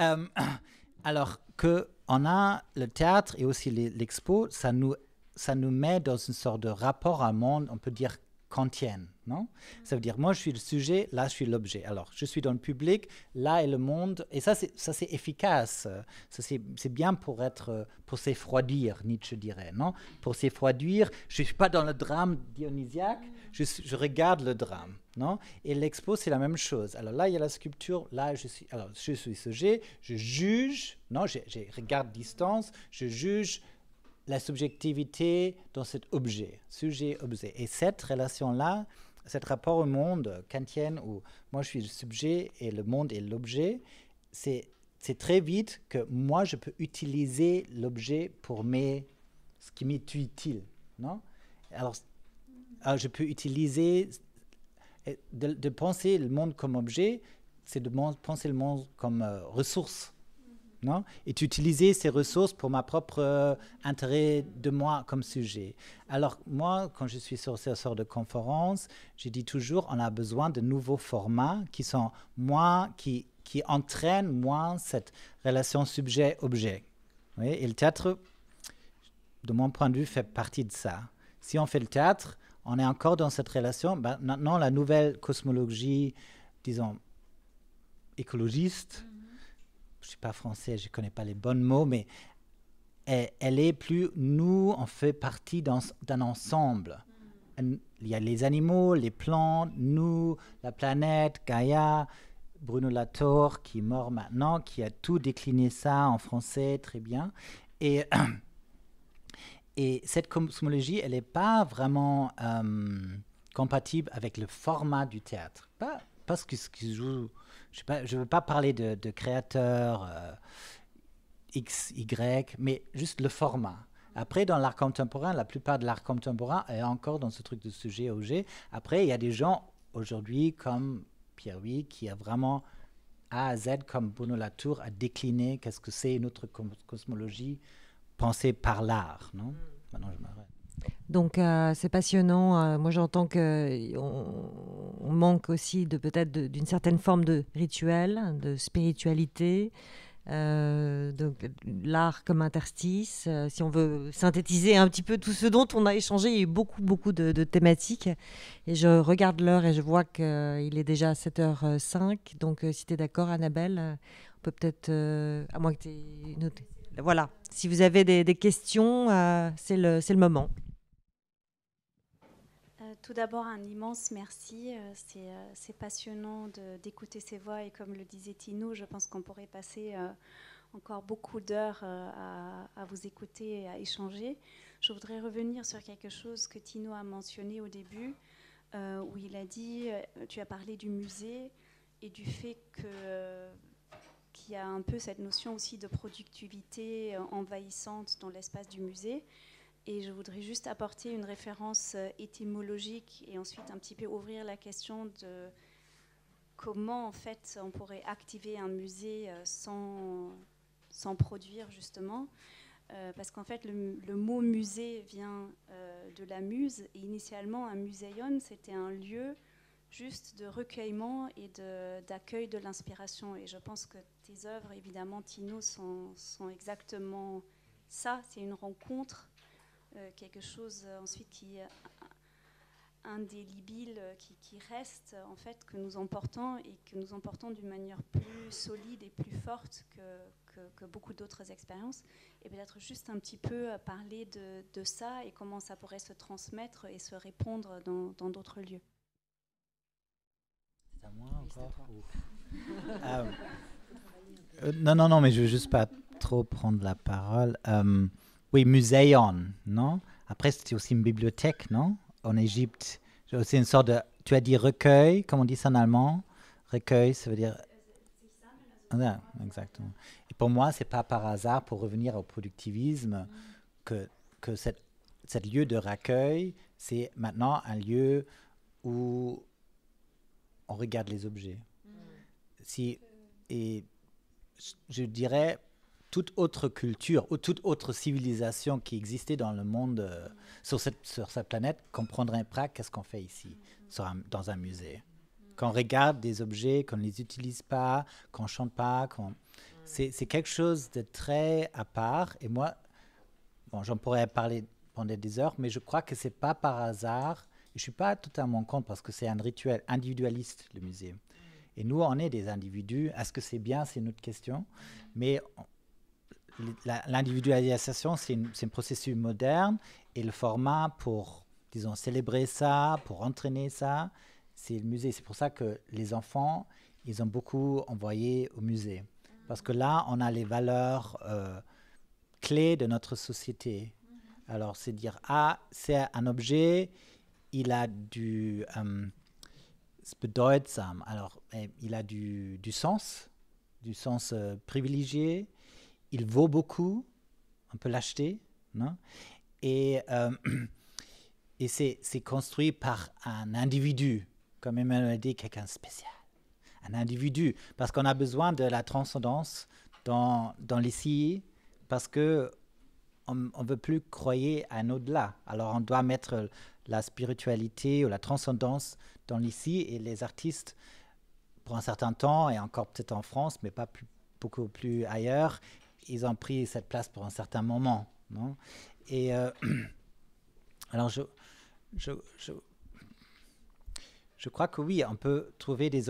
Euh, (clears throat) alors que on a le théâtre et aussi l'expo, ça nous, ça nous met dans une sorte de rapport à un monde, on peut dire kantienne non mm. Ça veut dire, moi, je suis le sujet, là, je suis l'objet. Alors, je suis dans le public, là est le monde. Et ça, c'est, ça, c'est efficace. c'est, bien pour être, pour s'effroidir, Nietzsche dirait, non Pour s'effroidir, je ne suis pas dans le drame dionysiaque, je, regarde le drame, non Et l'expo, c'est la même chose. Alors là, il y a la sculpture, là, je suis, alors, je suis sujet, je juge, non je, je regarde distance, je juge la subjectivité dans cet objet, sujet-objet. Et cette relation-là, cet rapport au monde kantien où moi je suis le sujet et le monde est l'objet, c'est très vite que moi je peux utiliser l'objet pour mes, ce qui m'est utile. Non alors, ah, je peux utiliser, de, penser le monde comme objet, c'est de penser le monde comme euh, ressource et d'utiliser ces ressources pour ma propre euh, intérêt de moi comme sujet. Alors moi, quand je suis sur sortes de conférence, je dis toujours, on a besoin de nouveaux formats qui sont moins, qui, qui entraînent moins cette relation sujet-objet. et le théâtre, de mon point de vue, fait partie de ça. Si on fait le théâtre, on est encore dans cette relation. Ben, maintenant, la nouvelle cosmologie, disons, écologiste, je ne suis pas français, je ne connais pas les bons mots, mais elle, est plus, nous, on fait partie d'un ensemble. Il y a les animaux, les plantes, nous, la planète, Gaïa, Bruno Latour, qui est mort maintenant, qui a tout décliné ça en français très bien. Et, (clears throat) et cette cosmologie, elle n'est pas vraiment euh, compatible avec le format du théâtre. Pas, que ce qui joue, je ne veux pas parler de, de créateur euh, X, Y, mais juste le format. Après, dans l'art contemporain, la plupart de l'art contemporain est encore dans ce truc de sujet objet. Après, il y a des gens aujourd'hui comme Pierre louis qui a vraiment A à Z, comme Bruno Latour, a décliné qu'est-ce que c'est une autre cosmologie pensée par l'art. Non mm. Maintenant, je m'arrête. Donc euh, c'est passionnant. Euh, moi j'entends qu'on euh, manque aussi de peut-être d'une certaine forme de rituel, de spiritualité. Euh, donc l'art comme interstice, si on veut synthétiser un petit peu tout ce dont on a échangé, il y a eu beaucoup, beaucoup de, thématiques. Et je regarde l'heure et je vois qu'il est déjà 7h05. Donc si tu es d'accord, Annabelle, on peut peut-être, à moins que tu noté. Voilà, si vous avez des, questions, c'est le moment tout d'abord, un immense merci. Euh, euh, c'est passionnant d'écouter ces voix et comme le disait Tino, je pense qu'on pourrait passer euh, encore beaucoup d'heures à, vous écouter et à échanger. Je voudrais revenir sur quelque chose que Tino a mentionné au début, où il a dit, tu as parlé du musée et du fait que qu'il y a un peu cette notion aussi de productivité envahissante dans l'espace du musée. Et je voudrais juste apporter une référence euh, étymologique et ensuite un petit peu ouvrir la question de comment en fait on pourrait activer un musée euh, sans, sans produire justement. Euh, parce qu'en fait le, mot musée vient de la muse et initialement un muséon c'était un lieu juste de recueillement et d'accueil de, l'inspiration. Et je pense que tes œuvres évidemment Tino sont, sont exactement ça, c'est une rencontre euh, quelque chose euh, ensuite qui est indélébile, euh, qui, reste, en fait, que nous emportons et que nous emportons d'une manière plus solide et plus forte que, que, beaucoup d'autres expériences. Et peut-être juste un petit peu parler de, de, ça et comment ça pourrait se transmettre et se répondre dans d'autres lieux. C'est à moi encore (laughs) ah. Non, non, non, mais je veux juste pas trop prendre la parole. Oui, muséon, non Après, c'est aussi une bibliothèque, non En Égypte. C'est une sorte de. Tu as dit recueil, comment on dit ça en allemand Recueil, ça veut dire. exactement. Et pour moi, c'est pas par hasard, pour revenir au productivisme, que, que lieu de recueil, c'est maintenant un lieu où on regarde les objets. Mm. Si, et je dirais, toute autre culture ou toute autre civilisation qui existait dans le monde, euh, sur, cette, sur cette planète, comprendrait pas qu'est-ce qu'on fait ici, dans un musée. Qu'on regarde des objets, qu'on ne les utilise pas, qu'on ne chante pas. C'est, c'est quelque chose de très à part. Et moi, bon, j'en pourrais parler pendant des heures, mais je crois que c'est pas par hasard. Je suis pas totalement contre parce que c'est un rituel individualiste, le musée. Et nous, on est des individus. Est-ce que c'est bien C'est notre question. Mais L'individualisation, c'est un processus moderne et le format pour, disons, célébrer ça, pour entraîner ça, c'est le musée. C'est pour ça que les enfants, ils ont beaucoup envoyé au musée. Parce que là, on a les valeurs euh, clés de notre société. Alors, c'est dire, ah, c'est un objet, il a du euh, eh, il a du, sens, du sens euh, privilégié, il vaut beaucoup, on peut l'acheter, non Et, euh, (clears throat) et c'est construit par un individu, comme Emmanuel dit, quelqu'un spécial, un individu, parce qu'on a besoin de la transcendance dans, dans l'ici, parce que on ne veut plus croire à un au-delà. Alors on doit mettre la spiritualité ou la transcendance dans l'ici et les artistes, pour un certain temps, et encore peut-être en France, mais pas beaucoup plus ailleurs, ils ont pris cette place pour un certain moment. Non et euh, (clears throat) alors, je je, je, crois que oui, on peut trouver des,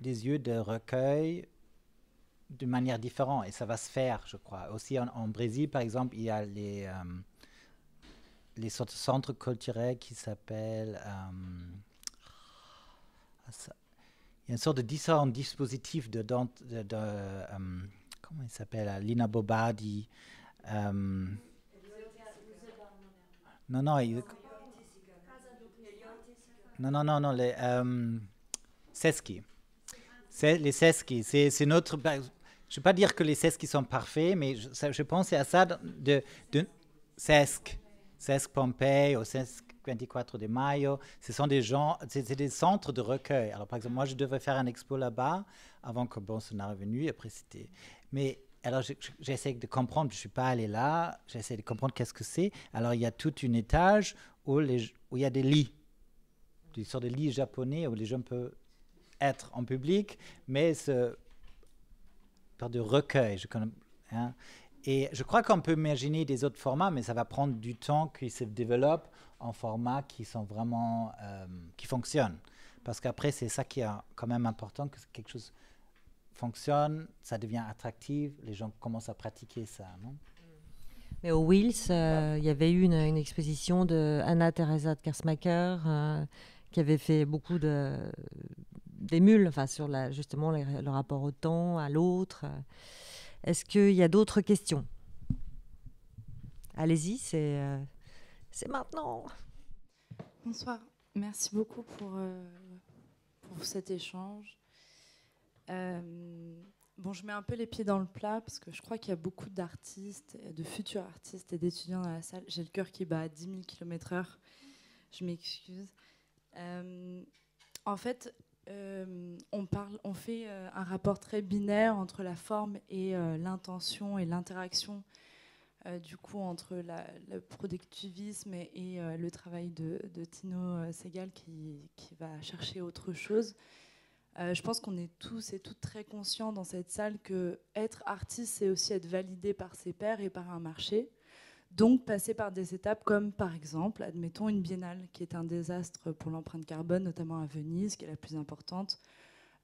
des yeux de recueil d'une manière différente et ça va se faire, je crois. Aussi en, Brésil, par exemple, il y a les, euh, les centres culturels qui s'appellent. Euh, ah, il y a une sorte de dispositif de, de, de, de comment il s'appelle euh, Lina Bobadi? Euh, non, non, non, non, non, les euh, Seski. Les Seski, c'est notre. Bah, je ne vais pas dire que les Seski sont parfaits, mais je, je pensais à ça de, de Sesc. Pompeii ou Sesc 24 de Mayo. Ce sont des gens, c'est des centres de recueil. Alors, par exemple, moi, je devais faire un expo là-bas avant que Bonson soit venu. Après, c'était mais alors, j'essaie de comprendre, je ne suis pas allé là, j'essaie de comprendre qu'est-ce que c'est. Alors, il y a tout un étage où, il y a des lits, des sortes de lits japonais où les gens peuvent être en public, mais ce par de recueil. Je connais, hein. Et je crois qu'on peut imaginer des autres formats, mais ça va prendre du temps qu'ils se développent en formats qui sont vraiment, euh, qui fonctionnent. Parce qu'après, c'est ça qui est quand même important, que c'est quelque chose fonctionne, ça devient attractif, les gens commencent à pratiquer ça, mais au Wills, euh, il y avait eu une, exposition de Anna Teresa de Kersmacher euh, qui avait fait beaucoup de d'émules, enfin sur la, justement le rapport au temps, à l'autre. Est-ce qu'il y a d'autres questions Allez-y, c'est euh, c'est maintenant. Bonsoir, merci beaucoup pour, pour cet échange. Euh, bon, je mets un peu les pieds dans le plat parce que je crois qu'il y a beaucoup d'artistes, de futurs artistes et d'étudiants dans la salle. J'ai le cœur qui bat à 10 000 km/h. Je m'excuse. Euh, en fait, euh, on, parle, on fait un rapport très binaire entre la forme et l'intention et l'interaction, du coup, entre le productivisme et, le travail de, Tino Segal qui, va chercher autre chose. Euh, je pense qu'on est tous et toutes très conscients dans cette salle que être artiste, c'est aussi être validé par ses pairs et par un marché. Donc passer par des étapes comme par exemple, admettons une biennale qui est un désastre pour l'empreinte carbone, notamment à Venise, qui est la plus importante.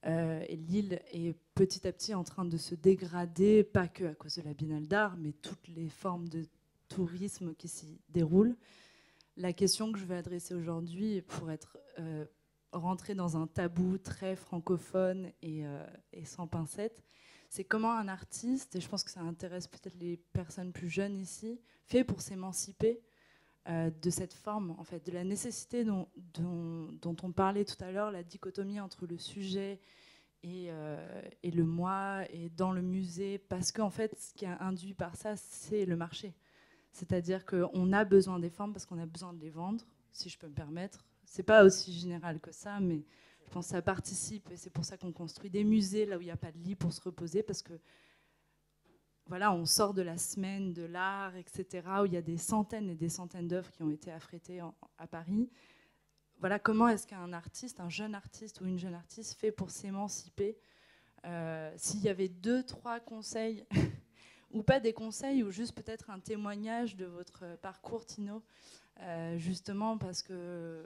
Euh, et Lille est petit à petit en train de se dégrader, pas que à cause de la biennale d'art, mais toutes les formes de tourisme qui s'y déroulent. La question que je vais adresser aujourd'hui, pour être euh, rentrer dans un tabou très francophone et, euh, sans pincette, c'est comment un artiste, et je pense que ça intéresse peut-être les personnes plus jeunes ici, fait pour s'émanciper euh, de cette forme, en fait, de la nécessité dont, dont, on parlait tout à l'heure, la dichotomie entre le sujet et, euh, et, le moi et dans le musée, parce qu'en fait, ce qui est induit par ça, c'est le marché. C'est-à-dire qu'on a besoin des formes parce qu'on a besoin de les vendre, si je peux me permettre. C'est pas aussi général que ça, mais je pense ça participe et c'est pour ça qu'on construit des musées là où il n'y a pas de lit pour se reposer parce que voilà, on sort de la semaine de l'art, etc., où il y a des centaines et des centaines d'œuvres qui ont été affrétées à Paris. Voilà, comment est-ce qu'un artiste, un jeune artiste ou une jeune artiste fait pour s'émanciper euh, S'il y avait deux, trois conseils, (laughs) ou pas des conseils, ou juste peut-être un témoignage de votre parcours, Tino, euh, justement parce que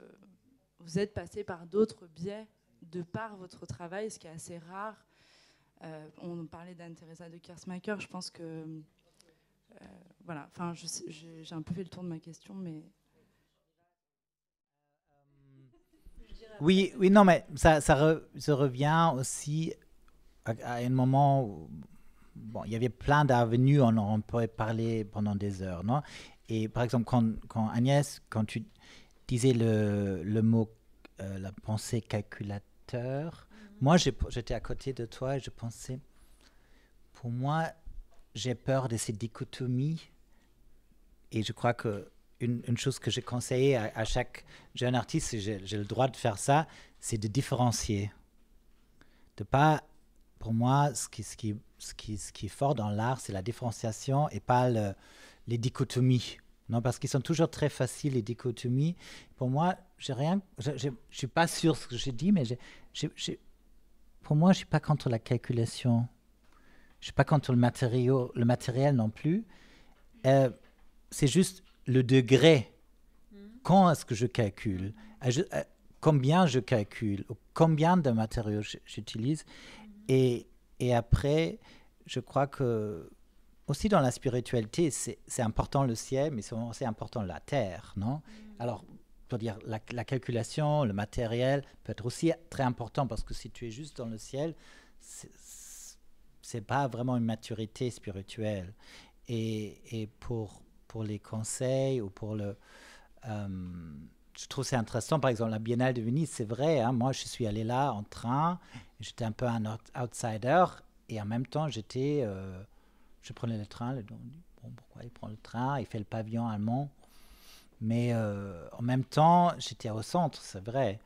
vous êtes passé par d'autres biais de par votre travail, ce qui est assez rare. Euh, on parlait d'Anne-Theresa de Kersmacher, je pense que. Euh, voilà, enfin, j'ai un peu fait le tour de ma question, mais. Oui, oui, non, mais ça, ça, revient aussi à, à un moment où bon, il y avait plein d'avenues, on, pourrait parler pendant des heures, non Et par exemple, quand, quand, Agnès, quand tu disais le, le mot, euh, la pensée calculateur, mhm. moi j'étais à côté de toi et je pensais, pour moi, j'ai peur de ces dichotomies et je crois que une, chose que j'ai conseillé à, à, chaque jeune artiste, j'ai le droit de faire ça, c'est de différencier. De pas, pour moi, ce qui, ce qui ce qui, est fort dans l'art, c'est la différenciation et pas les dichotomies. Non, parce qu'ils sont toujours très faciles, les dichotomies. Pour moi, j'ai rien, je ne suis pas sûr ce que j'ai dit, mais pour moi, je ne suis pas contre la calculation. Je ne suis pas contre le, matériau, le matériel non plus. Euh, c'est juste le degré. Hmm. Quand est-ce que je calcule euh, euh, Combien je calcule Combien de matériaux j'utilise hmm. Et et après, je crois que aussi dans la spiritualité, c'est important le ciel, mais c'est important la terre, non mm. Alors, pour dire, la, calculation, le matériel peut être aussi très important parce que si tu es juste dans le ciel, c'est pas vraiment une maturité spirituelle. Et, pour, pour les conseils ou pour le. Euh, je trouve c'est intéressant, par exemple, la Biennale de Venise, c'est vrai, hein. moi je suis allé là en train, j'étais un peu un outsider, et en même temps j'étais, euh, je prenais le train, bon, pourquoi il prend le train, il fait le pavillon allemand, mais euh, en même temps j'étais au centre, c'est vrai.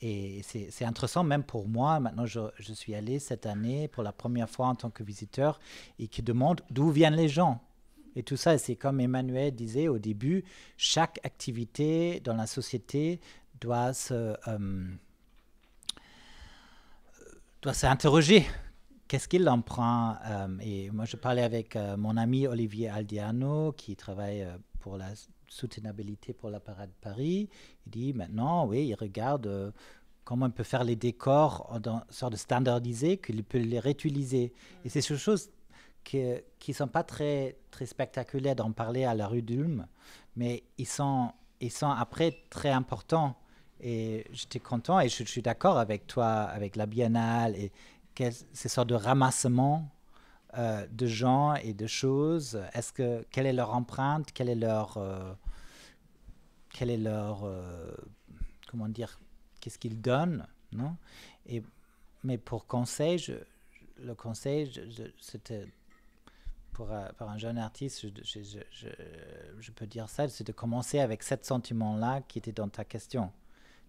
Et c'est intéressant même pour moi, maintenant je, je, suis allé cette année pour la première fois en tant que visiteur, et qui demande d'où viennent les gens. Et tout ça, c'est comme Emmanuel disait au début, chaque activité dans la société doit se, euh, doit s'interroger. Qu'est-ce qu'il en prend euh, Et moi, je parlais avec euh, mon ami Olivier Aldiano, qui travaille euh, pour la soutenabilité pour la parade Paris. Il dit maintenant, oui, il regarde comment on peut faire les décors en, sorte de standardiser, qu'il peut les réutiliser. Et mm. c'est quelque chose qui ne sont pas très, très spectaculaires d'en parler à la rue d'Ulm, mais ils sont, ils sont après très importants. Et j'étais content et je, suis d'accord avec toi, avec la biennale et ces sortes de ramassement euh, de gens et de choses. Est-ce que, quelle est leur empreinte Quelle est leur. Euh, quelle est leur. Euh, comment dire Qu'est-ce qu'ils donnent non et, Mais pour conseil, je, le conseil, c'était euh, pour, un jeune artiste, je, peux dire ça, c'est de commencer avec ce sentiment-là qui était dans ta question,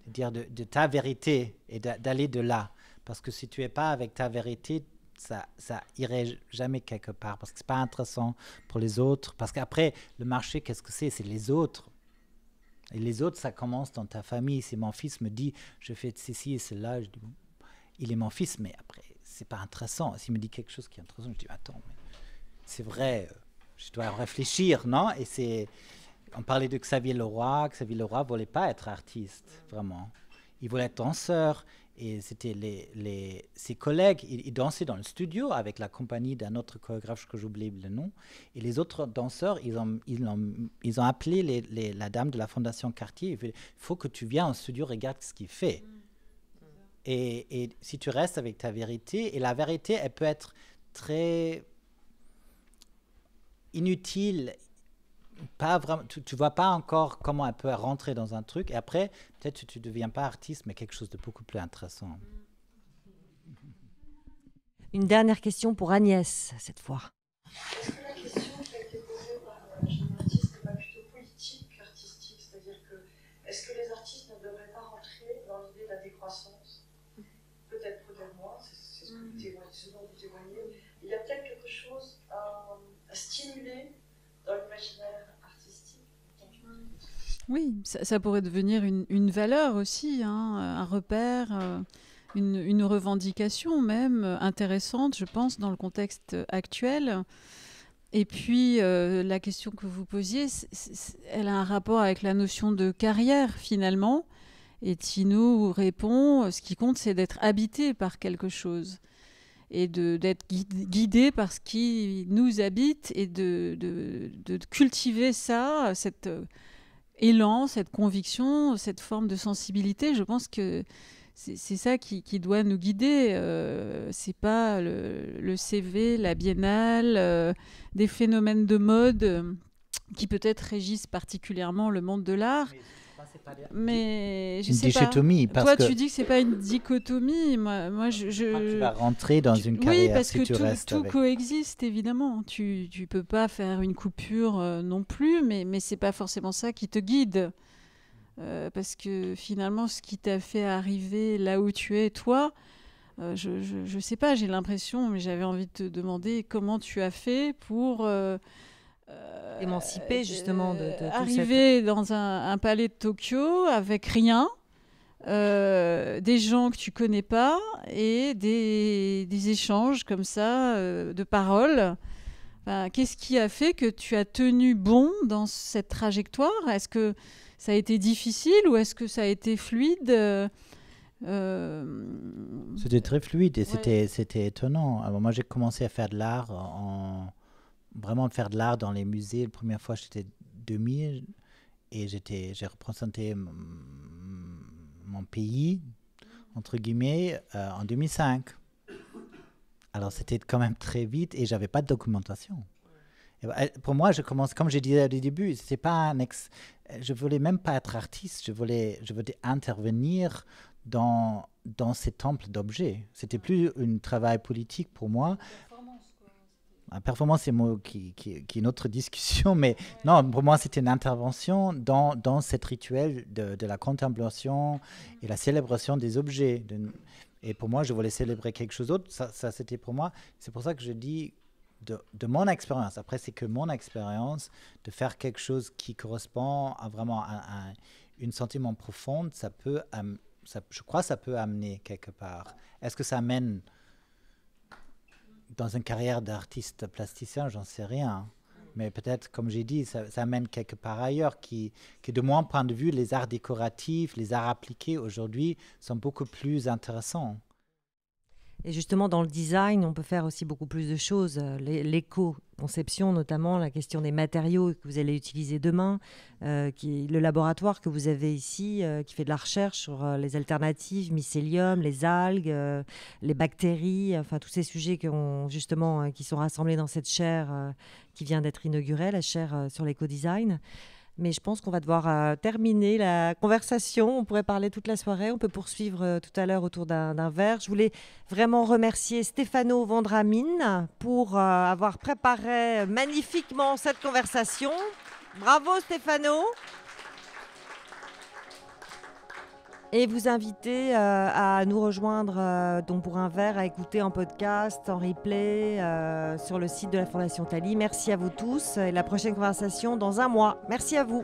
de dire de, ta vérité et d'aller de là. Parce que si tu n'es pas avec ta vérité, ça, ça irait jamais quelque part, parce que ce n'est pas intéressant pour les autres. Parce qu'après, le marché, qu'est-ce que c'est C'est les autres. Et les autres, ça commence dans ta famille. Si mon fils me dit, je fais ceci et cela, je dis, il est mon fils, mais après, c'est pas intéressant. S'il me dit quelque chose qui est intéressant, je dis, attends, mais c'est vrai, euh, je dois réfléchir, non Et c'est, on parlait de Xavier Leroy. Xavier Leroy voulait pas être artiste, vraiment. Il voulait être danseur. Et c'était les, les, ses collègues, ils, dansaient dans le studio avec la compagnie d'un autre chorégraphe que j'oublie le nom. Et les autres danseurs, ils ont, ils ont, ils ont appelé la dame de la Fondation Cartier. Il faut que tu viennes au studio, regarde ce qu'il fait. Mm. Et, et si tu restes avec ta vérité, et la vérité, elle peut être très inutile, pas vraiment, tu, ne vois pas encore comment elle peut rentrer dans un truc. Et après, peut-être tu, ne deviens pas artiste, mais quelque chose de beaucoup plus intéressant. Une dernière question pour Agnès cette fois. dans artistique. Oui, ça, pourrait devenir une, valeur aussi, hein, euh, un repère. Euh, une, revendication même intéressante, je pense, dans le contexte actuel. Et puis, euh, la question que vous posiez, elle a un rapport avec la notion de carrière, finalement. Et Tino répond, ce qui compte, c'est d'être habité par quelque chose et d'être guidé par ce qui nous habite et de, de, de cultiver ça, cet euh, élan, cette conviction, cette forme de sensibilité. Je pense que c'est ça qui, qui, doit nous guider. Euh, c'est pas le, le, CV, la biennale, euh, des phénomènes de mode euh, qui peut-être régissent particulièrement le monde de l'art mais je sais dichotomie, pas. Toi, tu dis que c'est pas une dichotomie. Moi, ah, je, tu vas rentrer dans une carrière. Oui, parce que tout, coexiste évidemment. Tu tu peux pas faire une coupure euh, non plus, mais mais c'est pas forcément ça qui te guide. Euh, parce que finalement, ce qui t'a fait arriver là où tu es, toi, euh, je, je, sais pas, j'ai l'impression, mais j'avais envie de te demander comment tu as fait pour euh, émancipée euh, justement de, de arriver dans un, palais de Tokyo avec rien, euh, des gens que tu connais pas et des, échanges comme ça de paroles. Qu'est-ce qui a fait que tu as tenu bon dans cette trajectoire Est-ce que ça a été difficile ou est-ce que ça a été fluide C'était très fluide et c'était étonnant. moi, j'ai commencé à faire de l'art en, vraiment de faire de l'art dans les musées. La première fois, j'étais 2000 et j'étais, j'ai représenté mon pays, entre guillemets, euh, en 2005. Alors c'était quand même très vite et j'avais pas de documentation. Bah, pour moi, je commence, comme je disais au début, c'est pas je voulais même pas être artiste, je voulais, je voulais intervenir dans, dans ces temples d'objets. C'était plus un travail politique pour moi, la performance, c'est mot qui, une autre discussion, mais non, pour moi, c'était une intervention dans, dans cet rituel de, de, la contemplation et la célébration des objets. et pour moi, je voulais célébrer quelque chose d'autre. Ça, c'était pour moi. C'est pour ça que je dis de, mon expérience. Après, c'est que mon expérience de faire quelque chose qui correspond à vraiment à, un sentiment profond, ça peut, ça, je crois, ça peut amener quelque part. Est-ce que ça amène dans une carrière d'artiste plasticien, j'en sais rien. Mais peut-être, comme j'ai dit, ça, mène quelque part ailleurs, qui, qui, de mon point de vue, les arts décoratifs, les arts appliqués aujourd'hui sont beaucoup plus intéressants. Et justement, dans le design, on peut faire aussi beaucoup plus de choses. Euh, l'éco-conception, notamment, la question des matériaux que vous allez utiliser demain, euh, le laboratoire que vous avez ici, euh, qui fait de la recherche sur les alternatives, mycélium, les algues, les bactéries, enfin tous ces sujets qui, justement, qui sont rassemblés dans cette chaire qui vient d'être inaugurée, la chaire sur l'éco-design. Mais je pense qu'on va devoir euh, terminer la conversation. On pourrait parler toute la soirée. On peut poursuivre euh, tout à l'heure autour d'un verre. Je voulais vraiment remercier Stéphano Vendramine pour euh, avoir préparé magnifiquement cette conversation. Bravo Stéphano et vous inviter euh, à nous rejoindre euh, donc pour un verre, à écouter en podcast, en replay, euh, sur le site de la Fondation Tali. Merci à vous tous et la prochaine conversation dans un mois. Merci à vous.